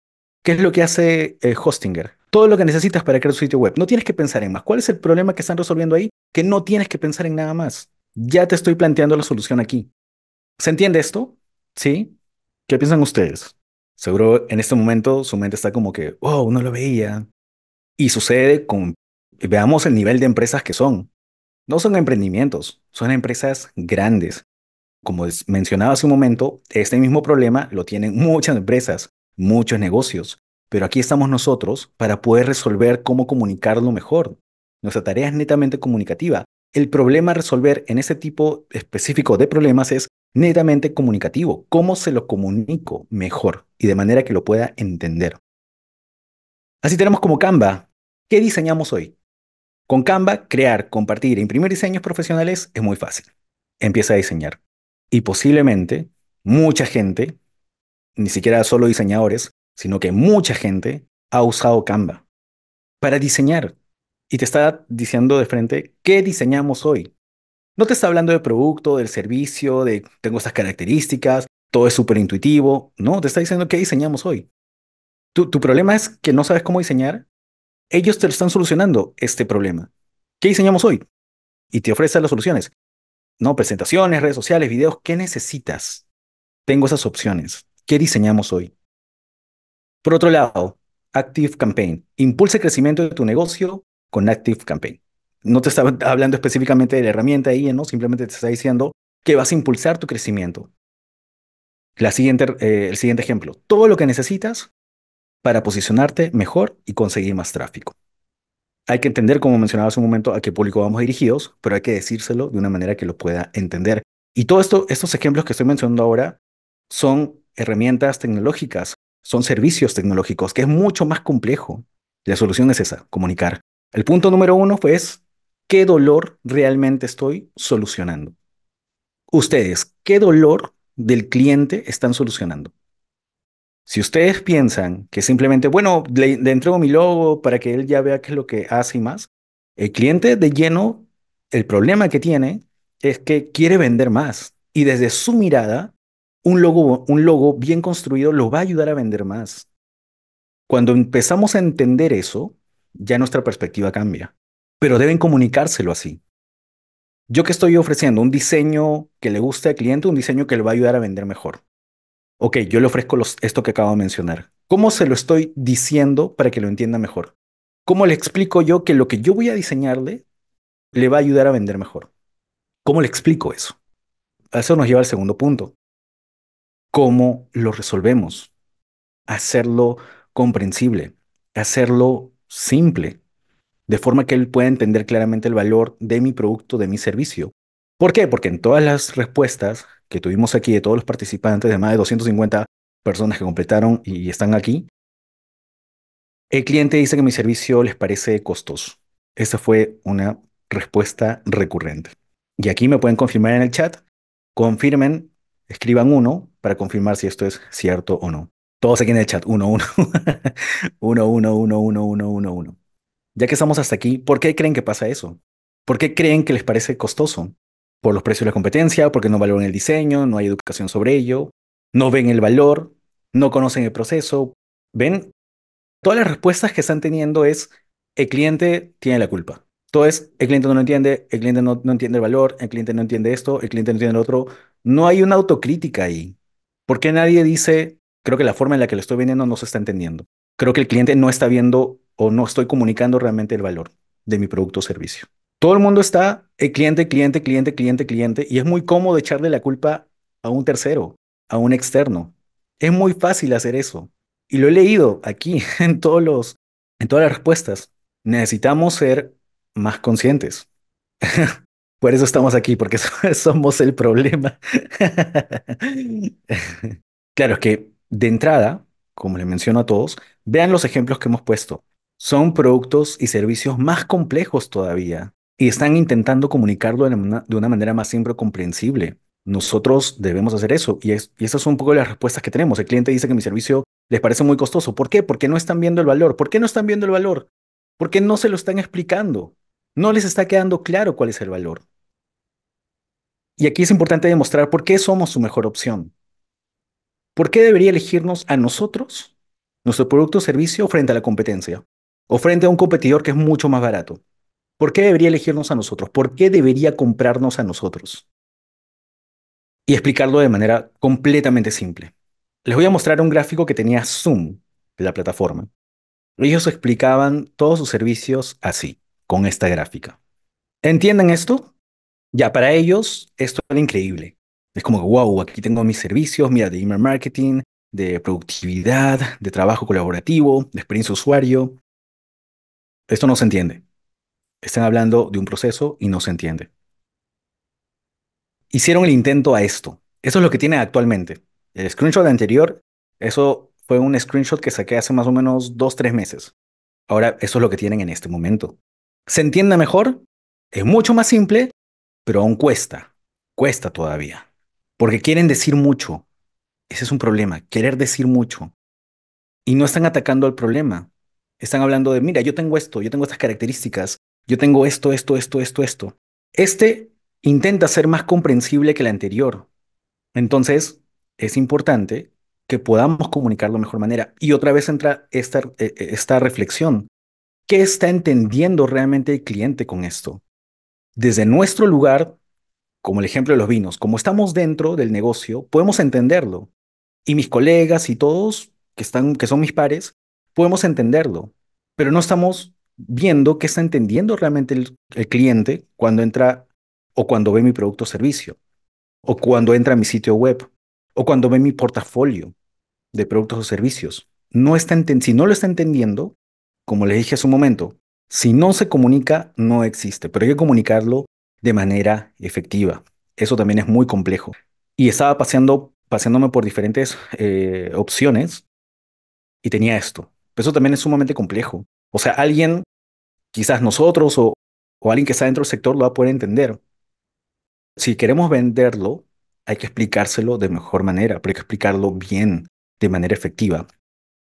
¿Qué es lo que hace eh, Hostinger? Todo lo que necesitas para crear tu sitio web. No tienes que pensar en más. ¿Cuál es el problema que están resolviendo ahí? Que no tienes que pensar en nada más. Ya te estoy planteando la solución aquí. ¿Se entiende esto? ¿Sí? ¿Qué piensan ustedes? Seguro en este momento su mente está como que, oh, no lo veía. Y sucede con, veamos el nivel de empresas que son. No son emprendimientos, son empresas grandes. Como mencionaba hace un momento, este mismo problema lo tienen muchas empresas muchos negocios, pero aquí estamos nosotros para poder resolver cómo comunicarlo mejor. Nuestra tarea es netamente comunicativa. El problema a resolver en ese tipo específico de problemas es netamente comunicativo. ¿Cómo se lo comunico mejor y de manera que lo pueda entender? Así tenemos como Canva. ¿Qué diseñamos hoy? Con Canva, crear, compartir e imprimir diseños profesionales es muy fácil. Empieza a diseñar. Y posiblemente mucha gente ni siquiera solo diseñadores, sino que mucha gente ha usado Canva para diseñar. Y te está diciendo de frente, ¿qué diseñamos hoy? No te está hablando del producto, del servicio, de tengo estas características, todo es súper intuitivo. No, te está diciendo qué diseñamos hoy. Tu, problema es que no sabes cómo diseñar. Ellos te lo están solucionando este problema. ¿Qué diseñamos hoy? Y te ofrecen las soluciones. No, presentaciones, redes sociales, videos, ¿qué necesitas? Tengo esas opciones. ¿Qué diseñamos hoy? Por otro lado, Active Campaign. Impulse el crecimiento de tu negocio con Active Campaign. No te estaba [LAUGHS] hablando específicamente de la herramienta ahí, ¿no? Simplemente te está diciendo que vas a impulsar tu crecimiento. La siguiente, eh, el siguiente ejemplo. Todo lo que necesitas para posicionarte mejor y conseguir más tráfico. Hay que entender, como mencionaba hace un momento, a qué público vamos dirigidos, pero hay que decírselo de una manera que lo pueda entender. Y todos esto, estos ejemplos que estoy mencionando ahora son herramientas tecnológicas, son servicios tecnológicos, que es mucho más complejo. La solución es esa, comunicar. El punto número uno pues, ¿qué dolor realmente estoy solucionando? Ustedes, ¿qué dolor del cliente están solucionando? Si ustedes piensan que simplemente, bueno, le, le entrego mi logo para que él ya vea qué es lo que hace y más, el cliente de lleno, el problema que tiene es que quiere vender más. Y desde su mirada, un logo, un logo bien construido lo va a ayudar a vender más. Cuando empezamos a entender eso, ya nuestra perspectiva cambia, pero deben comunicárselo así. Yo que estoy ofreciendo un diseño que le guste al cliente, un diseño que le va a ayudar a vender mejor. Ok, yo le ofrezco esto que acabo de mencionar. ¿Cómo se lo estoy diciendo para que lo entienda mejor? ¿Cómo le explico yo que lo que yo voy a diseñarle le va a ayudar a vender mejor? ¿Cómo le explico eso? Eso nos lleva al segundo punto cómo lo resolvemos, hacerlo comprensible, hacerlo simple, de forma que él pueda entender claramente el valor de mi producto, de mi servicio. ¿Por qué? Porque en todas las respuestas que tuvimos aquí de todos los participantes, de más de 250 personas que completaron y están aquí, el cliente dice que mi servicio les parece costoso. Esa fue una respuesta recurrente. Y aquí me pueden confirmar en el chat. Confirmen Escriban uno para confirmar si esto es cierto o no. Todos aquí en el chat, uno, uno. [LAUGHS] uno, uno, uno, uno, uno, uno, uno. Ya que estamos hasta aquí, ¿por qué creen que pasa eso? ¿Por qué creen que les parece costoso? ¿Por los precios de la competencia? ¿Porque no valoran el diseño? ¿No hay educación sobre ello? ¿No ven el valor? ¿No conocen el proceso? ¿Ven? Todas las respuestas que están teniendo es, el cliente tiene la culpa. Entonces, el cliente no lo entiende, el cliente no, entiende el valor, el cliente no entiende esto, el cliente no entiende lo otro. No hay una autocrítica ahí. ¿Por qué nadie dice, creo que la forma en la que lo estoy vendiendo no se está entendiendo? Creo que el cliente no está viendo o no estoy comunicando realmente el valor de mi producto o servicio. Todo el mundo está, el eh, cliente, cliente, cliente, cliente, cliente, y es muy cómodo echarle la culpa a un tercero, a un externo. Es muy fácil hacer eso. Y lo he leído aquí [LAUGHS] en, todos los, en todas las respuestas. Necesitamos ser más conscientes. [LAUGHS] Por eso estamos aquí, porque [LAUGHS] somos el problema. [LAUGHS] claro, es que de entrada, como le menciono a todos, vean los ejemplos que hemos puesto. Son productos y servicios más complejos todavía y están intentando comunicarlo de una, manera más o comprensible. Nosotros debemos hacer eso y, y esas son un poco las respuestas que tenemos. El cliente dice que mi servicio les parece muy costoso. ¿Por qué? Porque no están viendo el valor. ¿Por qué no están viendo el valor? Porque no se lo están explicando. No les está quedando claro cuál es el valor. Y aquí es importante demostrar por qué somos su mejor opción. ¿Por qué debería elegirnos a nosotros, nuestro producto o servicio, frente a la competencia? O frente a un competidor que es mucho más barato. ¿Por qué debería elegirnos a nosotros? ¿Por qué debería comprarnos a nosotros? Y explicarlo de manera completamente simple. Les voy a mostrar un gráfico que tenía Zoom, la plataforma. Ellos explicaban todos sus servicios así con esta gráfica. ¿Entienden esto? Ya para ellos esto es increíble. Es como, wow, aquí tengo mis servicios, mira, de email marketing, de productividad, de trabajo colaborativo, de experiencia usuario. Esto no se entiende. Están hablando de un proceso y no se entiende. Hicieron el intento a esto. Eso es lo que tienen actualmente. El screenshot anterior, eso fue un screenshot que saqué hace más o menos dos, tres meses. Ahora, eso es lo que tienen en este momento se entienda mejor, es mucho más simple, pero aún cuesta, cuesta todavía, porque quieren decir mucho. Ese es un problema, querer decir mucho. Y no están atacando al problema, están hablando de, mira, yo tengo esto, yo tengo estas características, yo tengo esto, esto, esto, esto, esto. Este intenta ser más comprensible que el anterior. Entonces, es importante que podamos comunicarlo de mejor manera. Y otra vez entra esta, e, e, esta reflexión. ¿Qué está entendiendo realmente el cliente con esto? Desde nuestro lugar, como el ejemplo de los vinos, como estamos dentro del negocio, podemos entenderlo. Y mis colegas y todos que, están, que son mis pares, podemos entenderlo. Pero no estamos viendo qué está entendiendo realmente el, cliente cuando entra o cuando ve mi producto o servicio, o cuando entra a mi sitio web, o cuando ve mi portafolio de productos o servicios. No está si no lo está entendiendo, como les dije hace un momento, si no se comunica, no existe, pero hay que comunicarlo de manera efectiva. Eso también es muy complejo. Y estaba paseando, paseándome por diferentes eh, opciones y tenía esto. eso también es sumamente complejo. O sea, alguien, quizás nosotros o, o alguien que está dentro del sector lo va a poder entender. Si queremos venderlo, hay que explicárselo de mejor manera, pero hay que explicarlo bien, de manera efectiva.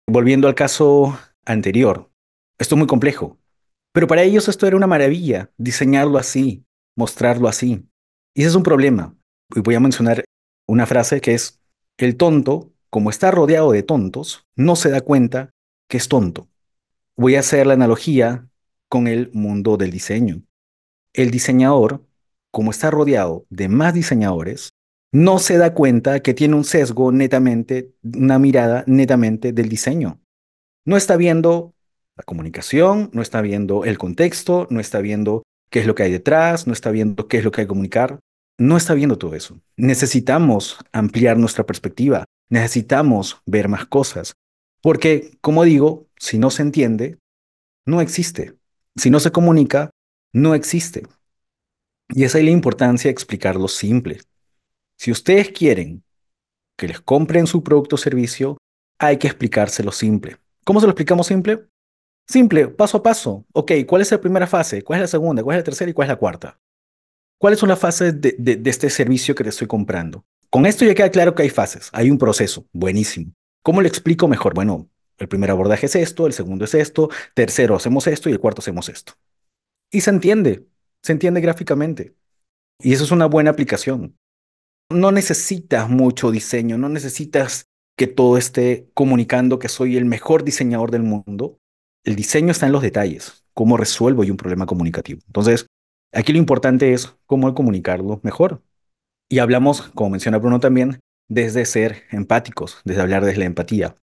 Volviendo al caso anterior, esto es muy complejo, pero para ellos esto era una maravilla, diseñarlo así, mostrarlo así. Y ese es un problema. Y voy a mencionar una frase que es, el tonto, como está rodeado de tontos, no se da cuenta que es tonto. Voy a hacer la analogía con el mundo del diseño. El diseñador, como está rodeado de más diseñadores, no se da cuenta que tiene un sesgo netamente, una mirada netamente del diseño. No está viendo la comunicación, no está viendo el contexto, no está viendo qué es lo que hay detrás, no está viendo qué es lo que hay que comunicar, no está viendo todo eso. Necesitamos ampliar nuestra perspectiva, necesitamos ver más cosas, porque, como digo, si no se entiende, no existe. Si no se comunica, no existe. Y esa es la importancia de explicarlo simple. Si ustedes quieren que les compren su producto o servicio, hay que explicárselo simple. ¿Cómo se lo explicamos simple? Simple, paso a paso. Ok, ¿cuál es la primera fase? ¿Cuál es la segunda? ¿Cuál es la tercera? ¿Y cuál es la cuarta? ¿Cuáles son las fases de, este servicio que te estoy comprando? Con esto ya queda claro que hay fases, hay un proceso. Buenísimo. ¿Cómo le explico mejor? Bueno, el primer abordaje es esto, el segundo es esto, tercero hacemos esto y el cuarto hacemos esto. Y se entiende, se entiende gráficamente. Y eso es una buena aplicación. No necesitas mucho diseño, no necesitas que todo esté comunicando que soy el mejor diseñador del mundo el diseño está en los detalles, cómo resuelvo yo un problema comunicativo. Entonces, aquí lo importante es cómo comunicarlo mejor. Y hablamos, como menciona Bruno también, desde ser empáticos, desde hablar desde la empatía.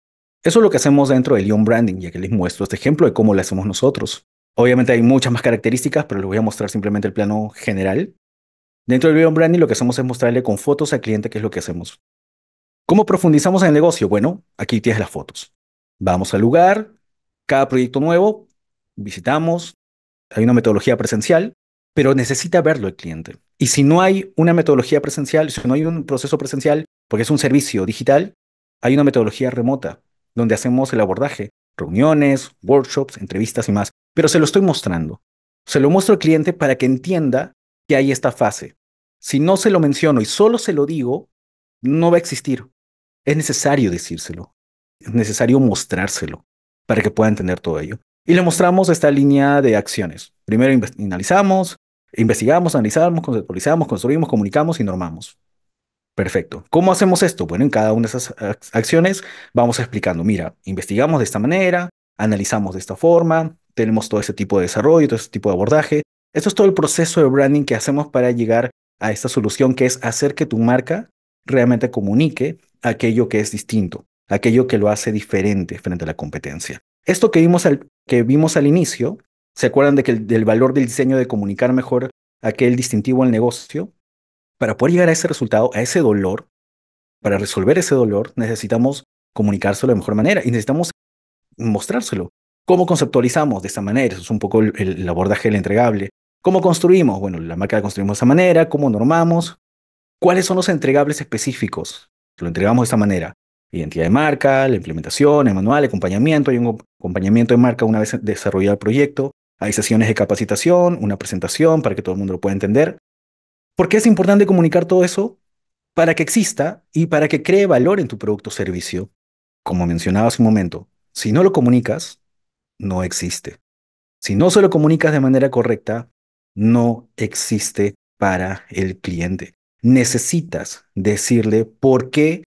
Eso es lo que hacemos dentro del ion Branding, ya que les muestro este ejemplo de cómo lo hacemos nosotros. Obviamente hay muchas más características, pero les voy a mostrar simplemente el plano general. Dentro del Leon Branding lo que hacemos es mostrarle con fotos al cliente qué es lo que hacemos. ¿Cómo profundizamos en el negocio? Bueno, aquí tienes las fotos. Vamos al lugar, cada proyecto nuevo, visitamos, hay una metodología presencial, pero necesita verlo el cliente. Y si no hay una metodología presencial, si no hay un proceso presencial, porque es un servicio digital, hay una metodología remota donde hacemos el abordaje, reuniones, workshops, entrevistas y más. Pero se lo estoy mostrando. Se lo muestro al cliente para que entienda que hay esta fase. Si no se lo menciono y solo se lo digo, no va a existir. Es necesario decírselo. Es necesario mostrárselo para que puedan tener todo ello. Y le mostramos esta línea de acciones. Primero analizamos, investigamos, analizamos, conceptualizamos, construimos, comunicamos y normamos. Perfecto. ¿Cómo hacemos esto? Bueno, en cada una de esas acciones vamos explicando, mira, investigamos de esta manera, analizamos de esta forma, tenemos todo ese tipo de desarrollo, todo ese tipo de abordaje. Esto es todo el proceso de branding que hacemos para llegar a esta solución que es hacer que tu marca realmente comunique aquello que es distinto aquello que lo hace diferente frente a la competencia. Esto que vimos al, que vimos al inicio, ¿se acuerdan de que el, del valor del diseño de comunicar mejor aquel distintivo al negocio? Para poder llegar a ese resultado, a ese dolor, para resolver ese dolor, necesitamos comunicárselo de mejor manera y necesitamos mostrárselo. ¿Cómo conceptualizamos de esta manera? Eso es un poco el, abordaje del entregable. ¿Cómo construimos? Bueno, la marca la construimos de esa manera, cómo normamos, cuáles son los entregables específicos. Lo entregamos de esta manera identidad de marca, la implementación, el manual, el acompañamiento. Hay un acompañamiento de marca una vez desarrollado el proyecto. Hay sesiones de capacitación, una presentación para que todo el mundo lo pueda entender. ¿Por qué es importante comunicar todo eso? Para que exista y para que cree valor en tu producto o servicio. Como mencionaba hace un momento, si no lo comunicas, no existe. Si no se lo comunicas de manera correcta, no existe para el cliente. Necesitas decirle por qué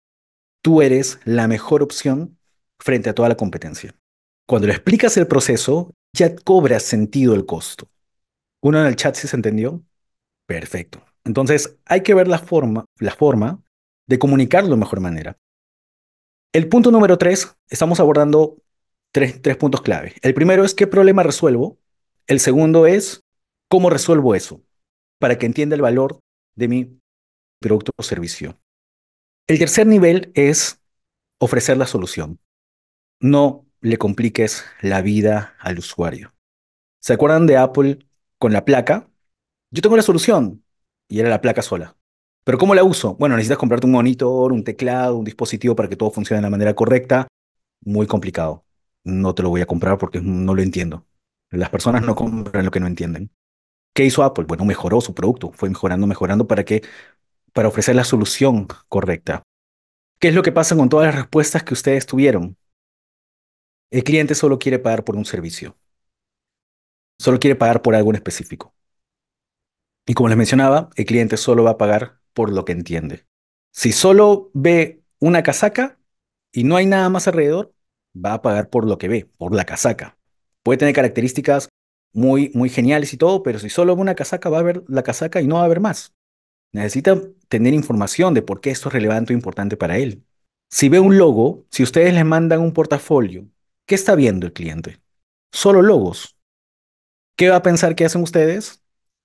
tú eres la mejor opción frente a toda la competencia. Cuando le explicas el proceso, ya cobra sentido el costo. ¿Uno en el chat se entendió? Perfecto. Entonces, hay que ver la forma, la forma de comunicarlo de mejor manera. El punto número tres, estamos abordando tres, tres puntos clave. El primero es qué problema resuelvo. El segundo es cómo resuelvo eso para que entienda el valor de mi producto o servicio. El tercer nivel es ofrecer la solución. No le compliques la vida al usuario. ¿Se acuerdan de Apple con la placa? Yo tengo la solución y era la placa sola. Pero ¿cómo la uso? Bueno, necesitas comprarte un monitor, un teclado, un dispositivo para que todo funcione de la manera correcta. Muy complicado. No te lo voy a comprar porque no lo entiendo. Las personas no compran lo que no entienden. ¿Qué hizo Apple? Bueno, mejoró su producto, fue mejorando, mejorando para que para ofrecer la solución correcta. ¿Qué es lo que pasa con todas las respuestas que ustedes tuvieron? El cliente solo quiere pagar por un servicio. Solo quiere pagar por algo en específico. Y como les mencionaba, el cliente solo va a pagar por lo que entiende. Si solo ve una casaca y no hay nada más alrededor, va a pagar por lo que ve, por la casaca. Puede tener características muy, muy geniales y todo, pero si solo ve una casaca, va a ver la casaca y no va a ver más necesita tener información de por qué esto es relevante o importante para él. Si ve un logo, si ustedes le mandan un portafolio, ¿qué está viendo el cliente? Solo logos. ¿Qué va a pensar que hacen ustedes?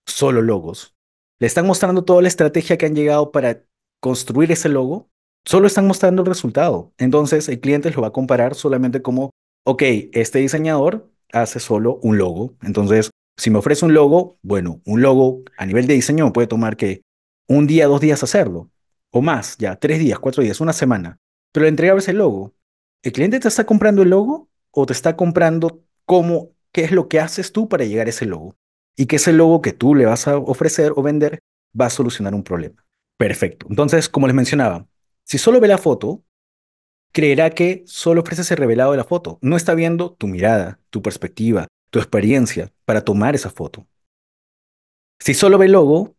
Solo logos. ¿Le están mostrando toda la estrategia que han llegado para construir ese logo? Solo están mostrando el resultado. Entonces el cliente lo va a comparar solamente como, ok, este diseñador hace solo un logo. Entonces, si me ofrece un logo, bueno, un logo a nivel de diseño puede tomar que un día, dos días hacerlo, o más, ya, tres días, cuatro días, una semana. Pero le entregabas el logo, ¿el cliente te está comprando el logo o te está comprando cómo, qué es lo que haces tú para llegar a ese logo? Y que ese logo que tú le vas a ofrecer o vender va a solucionar un problema. Perfecto. Entonces, como les mencionaba, si solo ve la foto, creerá que solo ofrece ese revelado de la foto. No está viendo tu mirada, tu perspectiva, tu experiencia para tomar esa foto. Si solo ve el logo,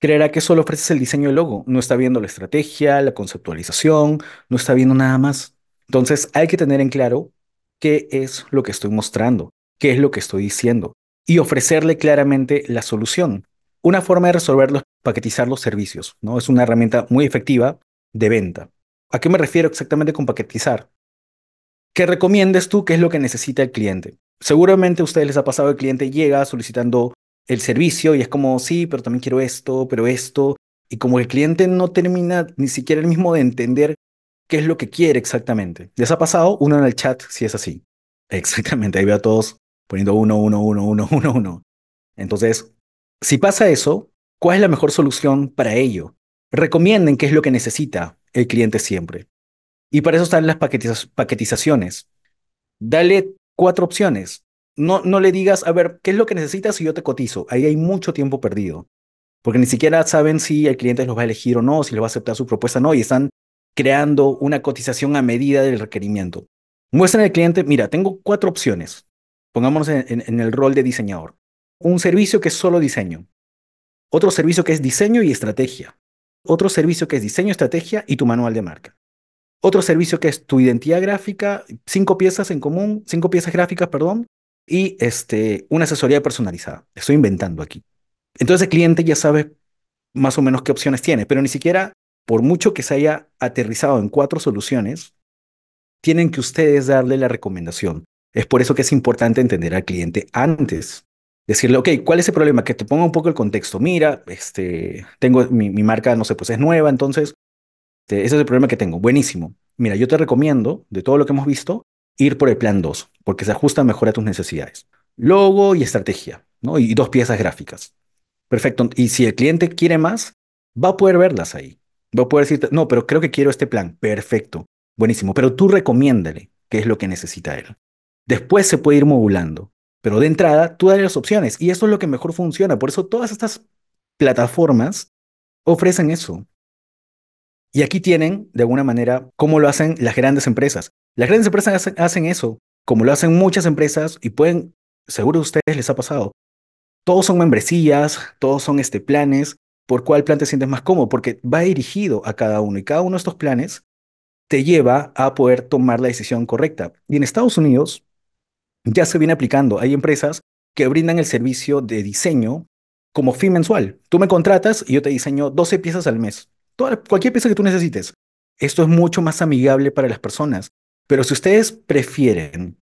creerá que solo ofreces el diseño del logo, no está viendo la estrategia, la conceptualización, no está viendo nada más. Entonces hay que tener en claro qué es lo que estoy mostrando, qué es lo que estoy diciendo y ofrecerle claramente la solución. Una forma de resolverlo es paquetizar los servicios, ¿no? Es una herramienta muy efectiva de venta. ¿A qué me refiero exactamente con paquetizar? ¿Qué recomiendes tú qué es lo que necesita el cliente. Seguramente a ustedes les ha pasado, el cliente llega solicitando el servicio y es como, sí, pero también quiero esto, pero esto. Y como el cliente no termina ni siquiera el mismo de entender qué es lo que quiere exactamente. ¿Les ha pasado? Uno en el chat si es así. [LAUGHS] Exactamente, ahí veo a todos poniendo uno, uno, uno, uno, [LAUGHS] uno, uno. Entonces, si pasa eso, ¿cuál es la mejor solución para ello? Recomienden qué es lo que necesita el cliente siempre. Y para eso están las paquetizaciones. Dale cuatro opciones no, no le digas, a ver, ¿qué es lo que necesitas si yo te cotizo? Ahí hay mucho tiempo perdido, porque ni siquiera saben si el cliente los va a elegir o no, si les va a aceptar su propuesta o no, y están creando una cotización a medida del requerimiento. Muestren al cliente, mira, tengo cuatro opciones. Pongámonos en, en el rol de diseñador. Un servicio que es solo diseño. Otro servicio que es diseño y estrategia. Otro servicio que es diseño, estrategia y tu manual de marca. Otro servicio que es tu identidad gráfica, cinco piezas en común, cinco piezas gráficas, perdón, y este, una asesoría personalizada. Estoy inventando aquí. Entonces el cliente ya sabe más o menos qué opciones tiene, pero ni siquiera por mucho que se haya aterrizado en cuatro soluciones, tienen que ustedes darle la recomendación. Es por eso que es importante entender al cliente antes. Decirle, ok, ¿cuál es el problema? Que te ponga un poco el contexto. Mira, este, tengo mi, marca, no sé, pues es nueva, entonces, este, ese es el problema que tengo. Buenísimo. Mira, yo te recomiendo, de todo lo que hemos visto, ir por el plan 2, porque se ajusta mejor a tus necesidades. Logo y estrategia, ¿no? Y dos piezas gráficas. Perfecto. Y si el cliente quiere más, va a poder verlas ahí. Va a poder decirte, no, pero creo que quiero este plan. Perfecto. Buenísimo. Pero tú recomiéndale qué es lo que necesita él. Después se puede ir modulando. Pero de entrada, tú dale las opciones. Y eso es lo que mejor funciona. Por eso todas estas plataformas ofrecen eso. Y aquí tienen, de alguna manera, cómo lo hacen las grandes empresas. Las grandes empresas hacen eso, como lo hacen muchas empresas y pueden, seguro a ustedes les ha pasado. Todos son membresías, todos son este, planes, por cuál plan te sientes más cómodo, porque va dirigido a cada uno y cada uno de estos planes te lleva a poder tomar la decisión correcta. Y en Estados Unidos ya se viene aplicando. Hay empresas que brindan el servicio de diseño como fin mensual. Tú me contratas y yo te diseño 12 piezas al mes. cualquier pieza que tú necesites. Esto es mucho más amigable para las personas. Pero si ustedes prefieren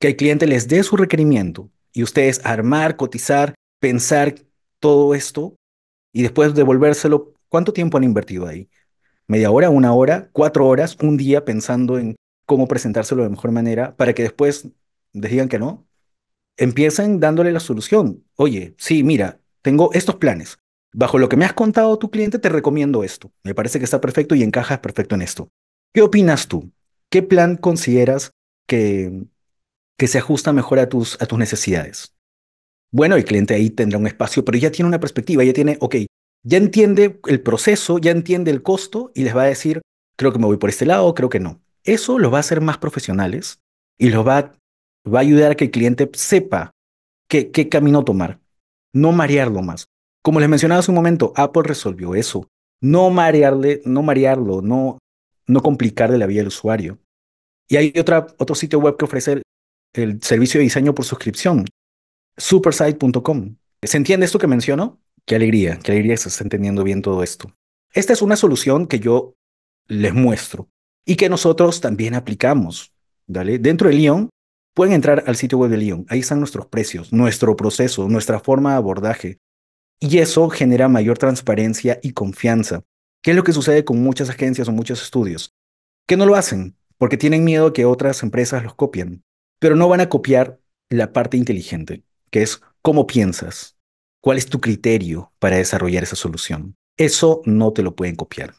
que el cliente les dé su requerimiento y ustedes armar, cotizar, pensar todo esto y después devolvérselo, ¿cuánto tiempo han invertido ahí? ¿Media hora, una hora, cuatro horas, un día pensando en cómo presentárselo de mejor manera para que después les digan que no? empiecen dándole la solución. Oye, sí, mira, tengo estos planes. Bajo lo que me has contado tu cliente, te recomiendo esto. Me parece que está perfecto y encajas perfecto en esto. ¿Qué opinas tú? ¿Qué plan consideras que, que se ajusta mejor a tus, a tus necesidades? Bueno, el cliente ahí tendrá un espacio, pero ya tiene una perspectiva, ya tiene, ok, ya entiende el proceso, ya entiende el costo y les va a decir, creo que me voy por este lado, creo que no. Eso lo va a hacer más profesionales y los va, va a ayudar a que el cliente sepa qué, qué camino tomar, no marearlo más. Como les mencionaba hace un momento, Apple resolvió eso. No marearle, no marearlo, no, no complicarle la vida al usuario. Y hay otra, otro sitio web que ofrece el, servicio de diseño por suscripción, supersite.com. ¿Se entiende esto que menciono? Qué alegría, qué alegría que se está entendiendo bien todo esto. Esta es una solución que yo les muestro y que nosotros también aplicamos. Dentro de Lyon pueden entrar al sitio web de Lyon. Ahí están nuestros precios, nuestro proceso, nuestra forma de abordaje. Y eso genera mayor transparencia y confianza. ¿Qué es lo que sucede con muchas agencias o muchos estudios? Que no lo hacen porque tienen miedo que otras empresas los copien, pero no van a copiar la parte inteligente, que es cómo piensas, cuál es tu criterio para desarrollar esa solución. Eso no te lo pueden copiar.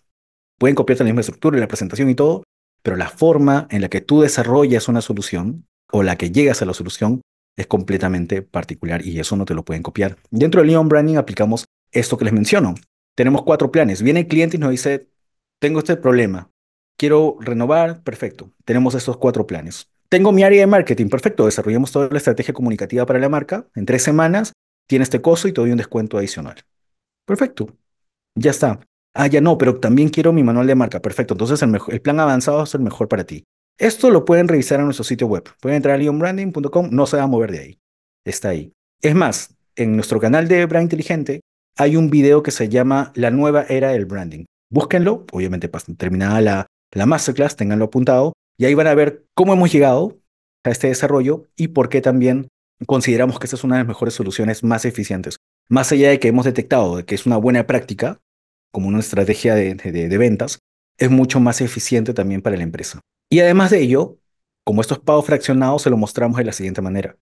Pueden copiar la misma estructura y la presentación y todo, pero la forma en la que tú desarrollas una solución o la que llegas a la solución es completamente particular y eso no te lo pueden copiar. Dentro del Leon Branding aplicamos esto que les menciono. Tenemos cuatro planes. Viene el cliente y nos dice, tengo este problema, quiero renovar, perfecto, tenemos estos cuatro planes. Tengo mi área de marketing, perfecto, desarrollamos toda la estrategia comunicativa para la marca, en tres semanas tiene este costo y te doy un descuento adicional. Perfecto, ya está. Ah, ya no, pero también quiero mi manual de marca, perfecto, entonces el, plan avanzado es el mejor para ti. Esto lo pueden revisar en nuestro sitio web, pueden entrar a leonbranding.com, no se va a mover de ahí, está ahí. Es más, en nuestro canal de Brand Inteligente hay un video que se llama La nueva era del branding. Búsquenlo, obviamente terminada la, la masterclass, tenganlo apuntado, y ahí van a ver cómo hemos llegado a este desarrollo y por qué también consideramos que esta es una de las mejores soluciones más eficientes. Más allá de que hemos detectado que es una buena práctica, como una estrategia de, ventas, es mucho más eficiente también para la empresa. Y además de ello, como estos pagos fraccionados, se lo mostramos de la siguiente manera.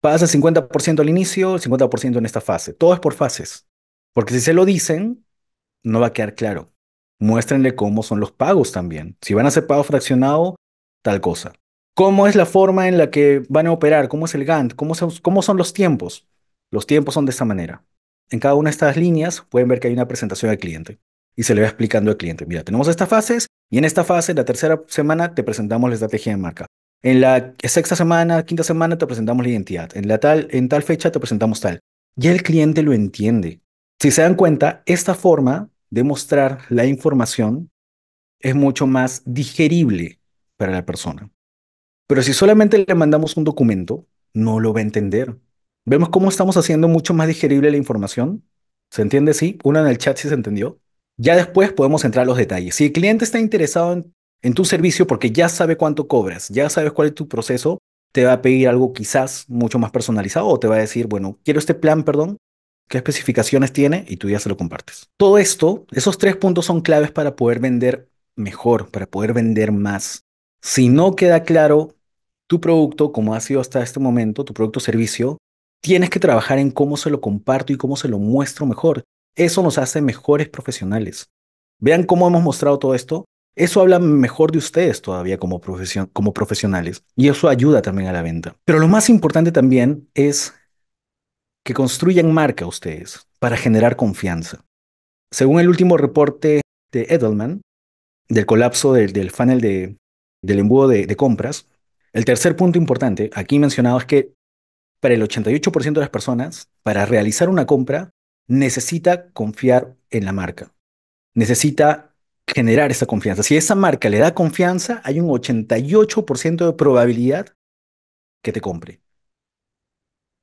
Pagas el 50% al inicio, el 50% en esta fase. Todo es por fases. Porque si se lo dicen, no va a quedar claro muéstrenle cómo son los pagos también. Si van a hacer pago fraccionado, tal cosa. ¿Cómo es la forma en la que van a operar? ¿Cómo es el Gantt? ¿Cómo, son, los tiempos? Los tiempos son de esta manera. En cada una de estas líneas pueden ver que hay una presentación al cliente y se le va explicando al cliente, mira, tenemos estas fases y en esta fase, en la tercera semana, te presentamos la estrategia de marca. En la sexta semana, quinta semana, te presentamos la identidad. En, la tal, en tal fecha te presentamos tal. Ya el cliente lo entiende. Si se dan cuenta, esta forma Demostrar la información es mucho más digerible para la persona. Pero si solamente le mandamos un documento, no lo va a entender. ¿Vemos cómo estamos haciendo mucho más digerible la información? ¿Se entiende? Sí. Una en el chat si se entendió. Ya después podemos entrar a los detalles. Si el cliente está interesado en, en tu servicio porque ya sabe cuánto cobras, ya sabes cuál es tu proceso, te va a pedir algo quizás mucho más personalizado o te va a decir, bueno, quiero este plan, perdón, qué especificaciones tiene y tú ya se lo compartes. Todo esto, esos tres puntos son claves para poder vender mejor, para poder vender más. Si no queda claro tu producto, como ha sido hasta este momento, tu producto o servicio, tienes que trabajar en cómo se lo comparto y cómo se lo muestro mejor. Eso nos hace mejores profesionales. Vean cómo hemos mostrado todo esto. Eso habla mejor de ustedes todavía como, como profesionales y eso ayuda también a la venta. Pero lo más importante también es que construyan marca ustedes para generar confianza. Según el último reporte de Edelman, del colapso del, funnel del embudo de, de compras, el tercer punto importante aquí mencionado es que para el 88% de las personas, para realizar una compra, necesita confiar en la marca. Necesita generar esa confianza. Si esa marca le da confianza, hay un 88% de probabilidad que te compre.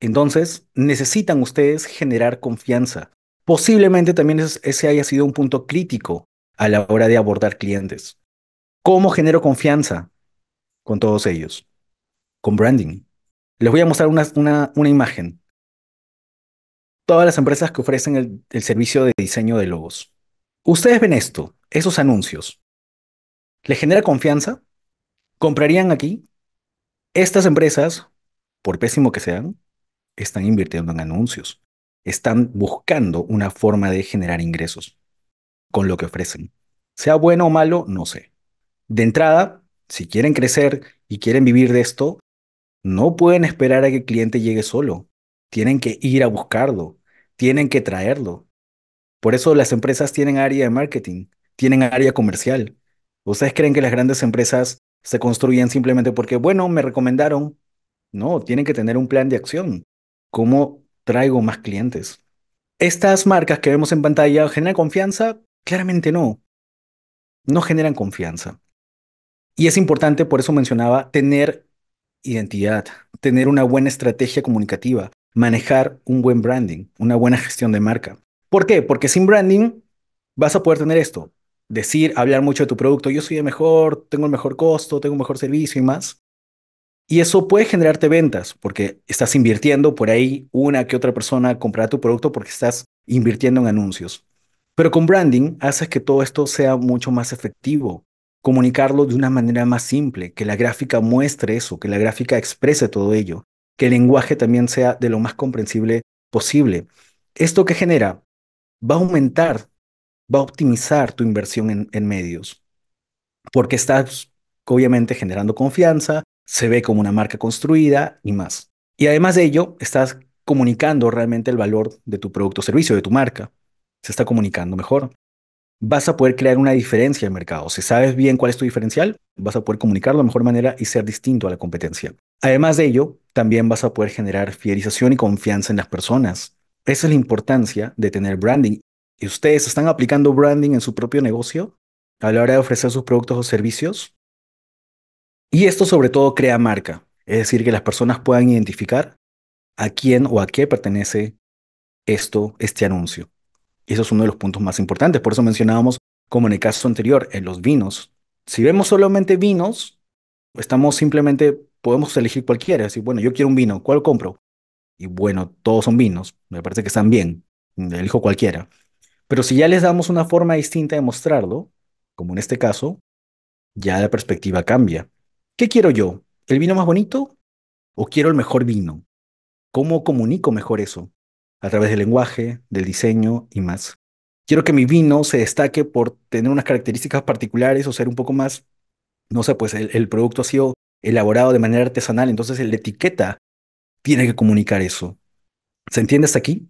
Entonces, necesitan ustedes generar confianza. Posiblemente también ese haya sido un punto crítico a la hora de abordar clientes. ¿Cómo genero confianza con todos ellos? Con branding. Les voy a mostrar una, imagen. Todas las empresas que ofrecen el, el servicio de diseño de logos. Ustedes ven esto, esos anuncios. ¿Les genera confianza? ¿Comprarían aquí? Estas empresas, por pésimo que sean, están invirtiendo en anuncios, están buscando una forma de generar ingresos con lo que ofrecen. Sea bueno o malo, no sé. De entrada, si quieren crecer y quieren vivir de esto, no pueden esperar a que el cliente llegue solo. Tienen que ir a buscarlo, tienen que traerlo. Por eso las empresas tienen área de marketing, tienen área comercial. ¿Ustedes creen que las grandes empresas se construyen simplemente porque, bueno, me recomendaron? No, tienen que tener un plan de acción. ¿Cómo traigo más clientes? Estas marcas que vemos en pantalla generan confianza? Claramente no. No generan confianza. Y es importante, por eso mencionaba, tener identidad, tener una buena estrategia comunicativa, manejar un buen branding, una buena gestión de marca. ¿Por qué? Porque sin branding vas a poder tener esto, decir, hablar mucho de tu producto, yo soy el mejor, tengo el mejor costo, tengo mejor servicio y más, y eso puede generarte ventas porque estás invirtiendo por ahí una que otra persona comprará tu producto porque estás invirtiendo en anuncios. Pero con branding haces que todo esto sea mucho más efectivo, comunicarlo de una manera más simple, que la gráfica muestre eso, que la gráfica exprese todo ello, que el lenguaje también sea de lo más comprensible posible. Esto que genera va a aumentar, va a optimizar tu inversión en medios, porque estás obviamente generando confianza, se ve como una marca construida y más. Y además de ello, estás comunicando realmente el valor de tu producto o servicio, de tu marca. Se está comunicando mejor. Vas a poder crear una diferencia en el mercado. Si sabes bien cuál es tu diferencial, vas a poder comunicarlo de mejor manera y ser distinto a la competencia. Además de ello, también vas a poder generar fidelización y confianza en las personas. Esa es la importancia de tener branding. ¿Y ustedes están aplicando branding en su propio negocio a la hora de ofrecer sus productos o servicios? Y esto sobre todo crea marca, es decir, que las personas puedan identificar a quién o a qué pertenece esto, este anuncio. Y eso es uno de los puntos más importantes. Por eso mencionábamos, como en el caso anterior, en los vinos. Si vemos solamente vinos, estamos simplemente, podemos elegir cualquiera. Decir, bueno, yo quiero un vino, ¿cuál compro? Y bueno, todos son vinos, me parece que están bien, elijo cualquiera. Pero si ya les damos una forma distinta de mostrarlo, como en este caso, ya la perspectiva cambia. ¿Qué quiero yo? ¿El vino más bonito? ¿O quiero el mejor vino? ¿Cómo comunico mejor eso? A través del lenguaje, del diseño y más. Quiero que mi vino se destaque por tener unas características particulares o ser un poco más, no sé, pues el, producto ha sido elaborado de manera artesanal, entonces la etiqueta tiene que comunicar eso. ¿Se entiende hasta aquí?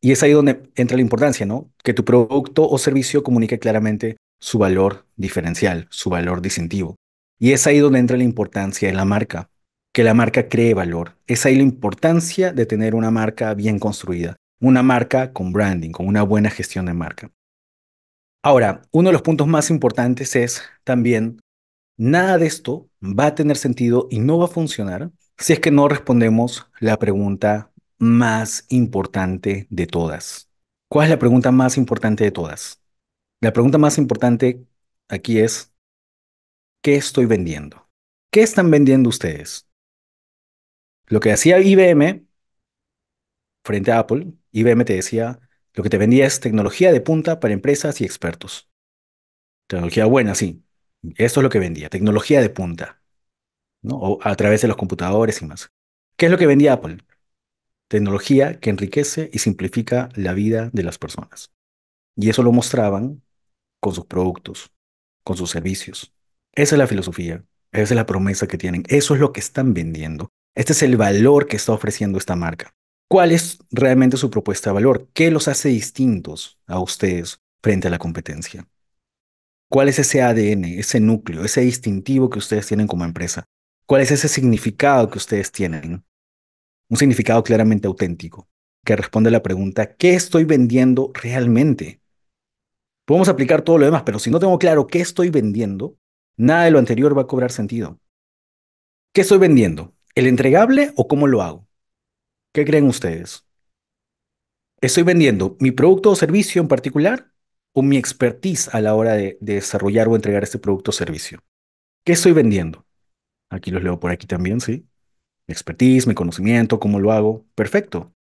Y es ahí donde entra la importancia, ¿no? Que tu producto o servicio comunique claramente su valor diferencial, su valor distintivo. Y es ahí donde entra la importancia de la marca, que la marca cree valor. Es ahí la importancia de tener una marca bien construida, una marca con branding, con una buena gestión de marca. Ahora, uno de los puntos más importantes es también, nada de esto va a tener sentido y no va a funcionar si es que no respondemos la pregunta más importante de todas. ¿Cuál es la pregunta más importante de todas? La pregunta más importante aquí es, ¿Qué estoy vendiendo? ¿Qué están vendiendo ustedes? Lo que hacía IBM frente a Apple, IBM te decía, lo que te vendía es tecnología de punta para empresas y expertos. Tecnología buena, sí. Esto es lo que vendía, tecnología de punta, ¿no? a través de los computadores y más. ¿Qué es lo que vendía Apple? Tecnología que enriquece y simplifica la vida de las personas. Y eso lo mostraban con sus productos, con sus servicios. Esa es la filosofía, esa es la promesa que tienen, eso es lo que están vendiendo. Este es el valor que está ofreciendo esta marca. ¿Cuál es realmente su propuesta de valor? ¿Qué los hace distintos a ustedes frente a la competencia? ¿Cuál es ese ADN, ese núcleo, ese distintivo que ustedes tienen como empresa? ¿Cuál es ese significado que ustedes tienen? Un significado claramente auténtico, que responde a la pregunta, ¿qué estoy vendiendo realmente? Podemos aplicar todo lo demás, pero si no tengo claro qué estoy vendiendo, Nada de lo anterior va a cobrar sentido. ¿Qué estoy vendiendo? ¿El entregable o cómo lo hago? ¿Qué creen ustedes? ¿Estoy vendiendo mi producto o servicio en particular o mi expertise a la hora de, desarrollar o entregar este producto o servicio? ¿Qué estoy vendiendo? Aquí los leo por aquí también, ¿sí? Mi expertise, mi conocimiento, cómo lo hago. Perfecto.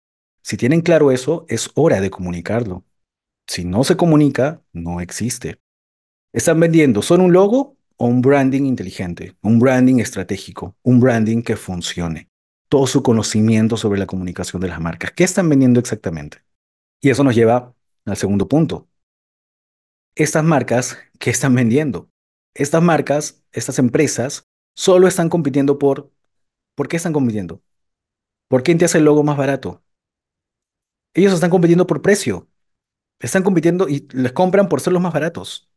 Si tienen claro eso, es hora de comunicarlo. Si no se comunica, no existe. Están vendiendo solo un logo un branding inteligente, un branding estratégico, un branding que funcione. Todo su conocimiento sobre la comunicación de las marcas. ¿Qué están vendiendo exactamente? Y eso nos lleva al segundo punto. Estas marcas, ¿qué están vendiendo? Estas marcas, estas empresas, solo están compitiendo por... ¿Por qué están compitiendo? ¿Por quién te hace el logo más barato? Ellos están compitiendo por precio. Están compitiendo y les compran por ser los más baratos.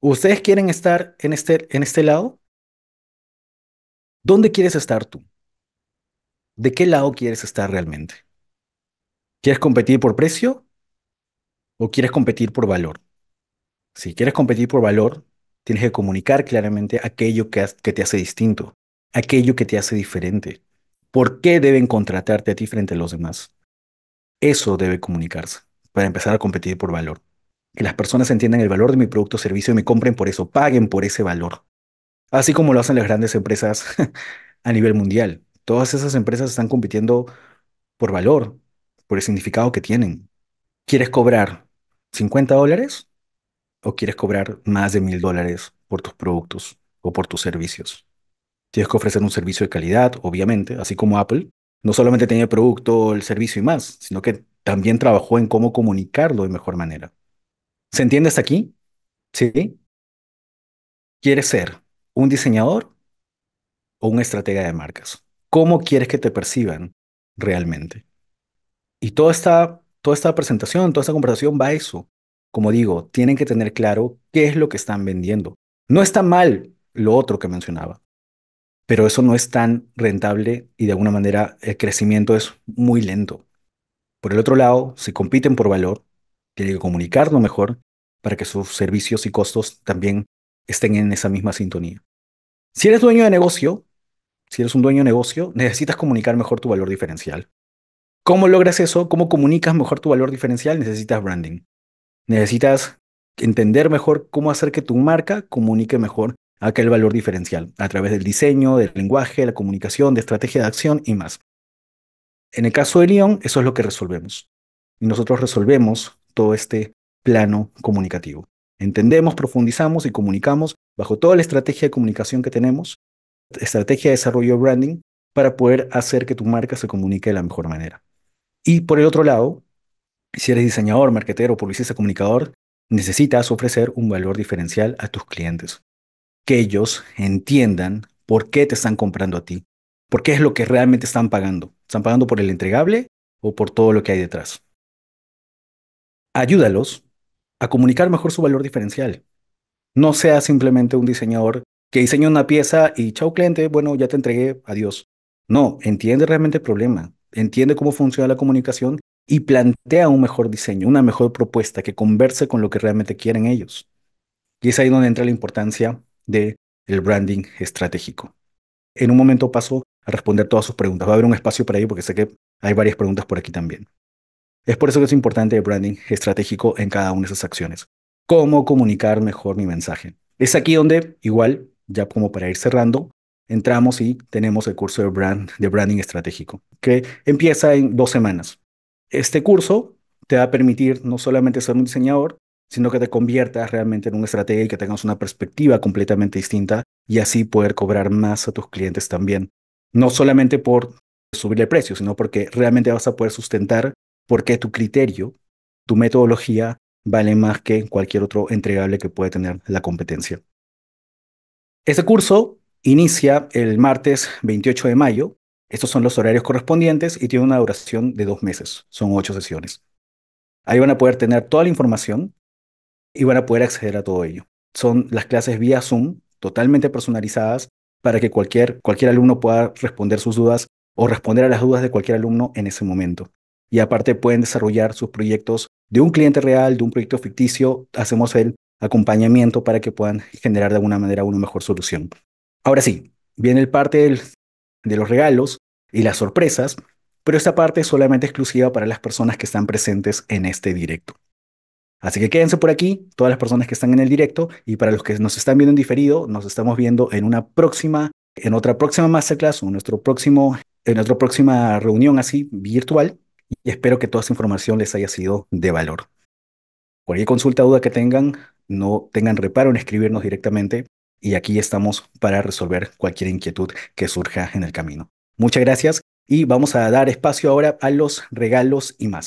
¿Ustedes quieren estar en este, en este lado? ¿Dónde quieres estar tú? ¿De qué lado quieres estar realmente? ¿Quieres competir por precio o quieres competir por valor? Si quieres competir por valor, tienes que comunicar claramente aquello que, que te hace distinto, aquello que te hace diferente. ¿Por qué deben contratarte a ti frente a los demás? Eso debe comunicarse para empezar a competir por valor que las personas entiendan el valor de mi producto o servicio y me compren por eso, paguen por ese valor. Así como lo hacen las grandes empresas [LAUGHS] a nivel mundial. Todas esas empresas están compitiendo por valor, por el significado que tienen. ¿Quieres cobrar 50 dólares o quieres cobrar más de mil dólares por tus productos o por tus servicios? Tienes que ofrecer un servicio de calidad, obviamente, así como Apple. No solamente tenía el producto, el servicio y más, sino que también trabajó en cómo comunicarlo de mejor manera. ¿Se entiende hasta aquí? ¿Sí? ¿Quieres ser un diseñador o un estratega de marcas? ¿Cómo quieres que te perciban realmente? Y toda esta, toda esta presentación, toda esta conversación va a eso. Como digo, tienen que tener claro qué es lo que están vendiendo. No está mal lo otro que mencionaba, pero eso no es tan rentable y de alguna manera el crecimiento es muy lento. Por el otro lado, si compiten por valor, tiene que comunicarlo mejor para que sus servicios y costos también estén en esa misma sintonía. Si eres dueño de negocio, si eres un dueño de negocio, necesitas comunicar mejor tu valor diferencial. ¿Cómo logras eso? ¿Cómo comunicas mejor tu valor diferencial? Necesitas branding. Necesitas entender mejor cómo hacer que tu marca comunique mejor aquel valor diferencial a través del diseño, del lenguaje, la comunicación, de estrategia de acción y más. En el caso de León, eso es lo que resolvemos. Y nosotros resolvemos todo este plano comunicativo. Entendemos, profundizamos y comunicamos bajo toda la estrategia de comunicación que tenemos, estrategia de desarrollo branding, para poder hacer que tu marca se comunique de la mejor manera. Y por el otro lado, si eres diseñador, marketero, publicista, comunicador, necesitas ofrecer un valor diferencial a tus clientes. Que ellos entiendan por qué te están comprando a ti, por qué es lo que realmente están pagando. ¿Están pagando por el entregable o por todo lo que hay detrás? Ayúdalos a comunicar mejor su valor diferencial. No sea simplemente un diseñador que diseña una pieza y chao cliente, bueno, ya te entregué, adiós. No, entiende realmente el problema, entiende cómo funciona la comunicación y plantea un mejor diseño, una mejor propuesta que converse con lo que realmente quieren ellos. Y es ahí donde entra la importancia de el branding estratégico. En un momento paso a responder todas sus preguntas. Va a haber un espacio para ello porque sé que hay varias preguntas por aquí también. Es por eso que es importante el branding estratégico en cada una de esas acciones. Cómo comunicar mejor mi mensaje. Es aquí donde, igual, ya como para ir cerrando, entramos y tenemos el curso de, brand, de branding estratégico, que empieza en dos semanas. Este curso te va a permitir no solamente ser un diseñador, sino que te conviertas realmente en un estratega y que tengas una perspectiva completamente distinta y así poder cobrar más a tus clientes también. No solamente por subir el precio, sino porque realmente vas a poder sustentar porque tu criterio, tu metodología vale más que cualquier otro entregable que puede tener la competencia. Este curso inicia el martes 28 de mayo. Estos son los horarios correspondientes y tiene una duración de dos meses. Son ocho sesiones. Ahí van a poder tener toda la información y van a poder acceder a todo ello. Son las clases vía Zoom, totalmente personalizadas, para que cualquier, cualquier alumno pueda responder sus dudas o responder a las dudas de cualquier alumno en ese momento y aparte pueden desarrollar sus proyectos de un cliente real, de un proyecto ficticio, hacemos el acompañamiento para que puedan generar de alguna manera una mejor solución. Ahora sí, viene el parte de los regalos y las sorpresas, pero esta parte es solamente exclusiva para las personas que están presentes en este directo. Así que quédense por aquí, todas las personas que están en el directo y para los que nos están viendo en diferido, nos estamos viendo en una próxima, en otra próxima masterclass o nuestro próximo, en nuestra próxima reunión así virtual y espero que toda esta información les haya sido de valor. Cualquier consulta o duda que tengan, no tengan reparo en escribirnos directamente y aquí estamos para resolver cualquier inquietud que surja en el camino. Muchas gracias y vamos a dar espacio ahora a los regalos y más.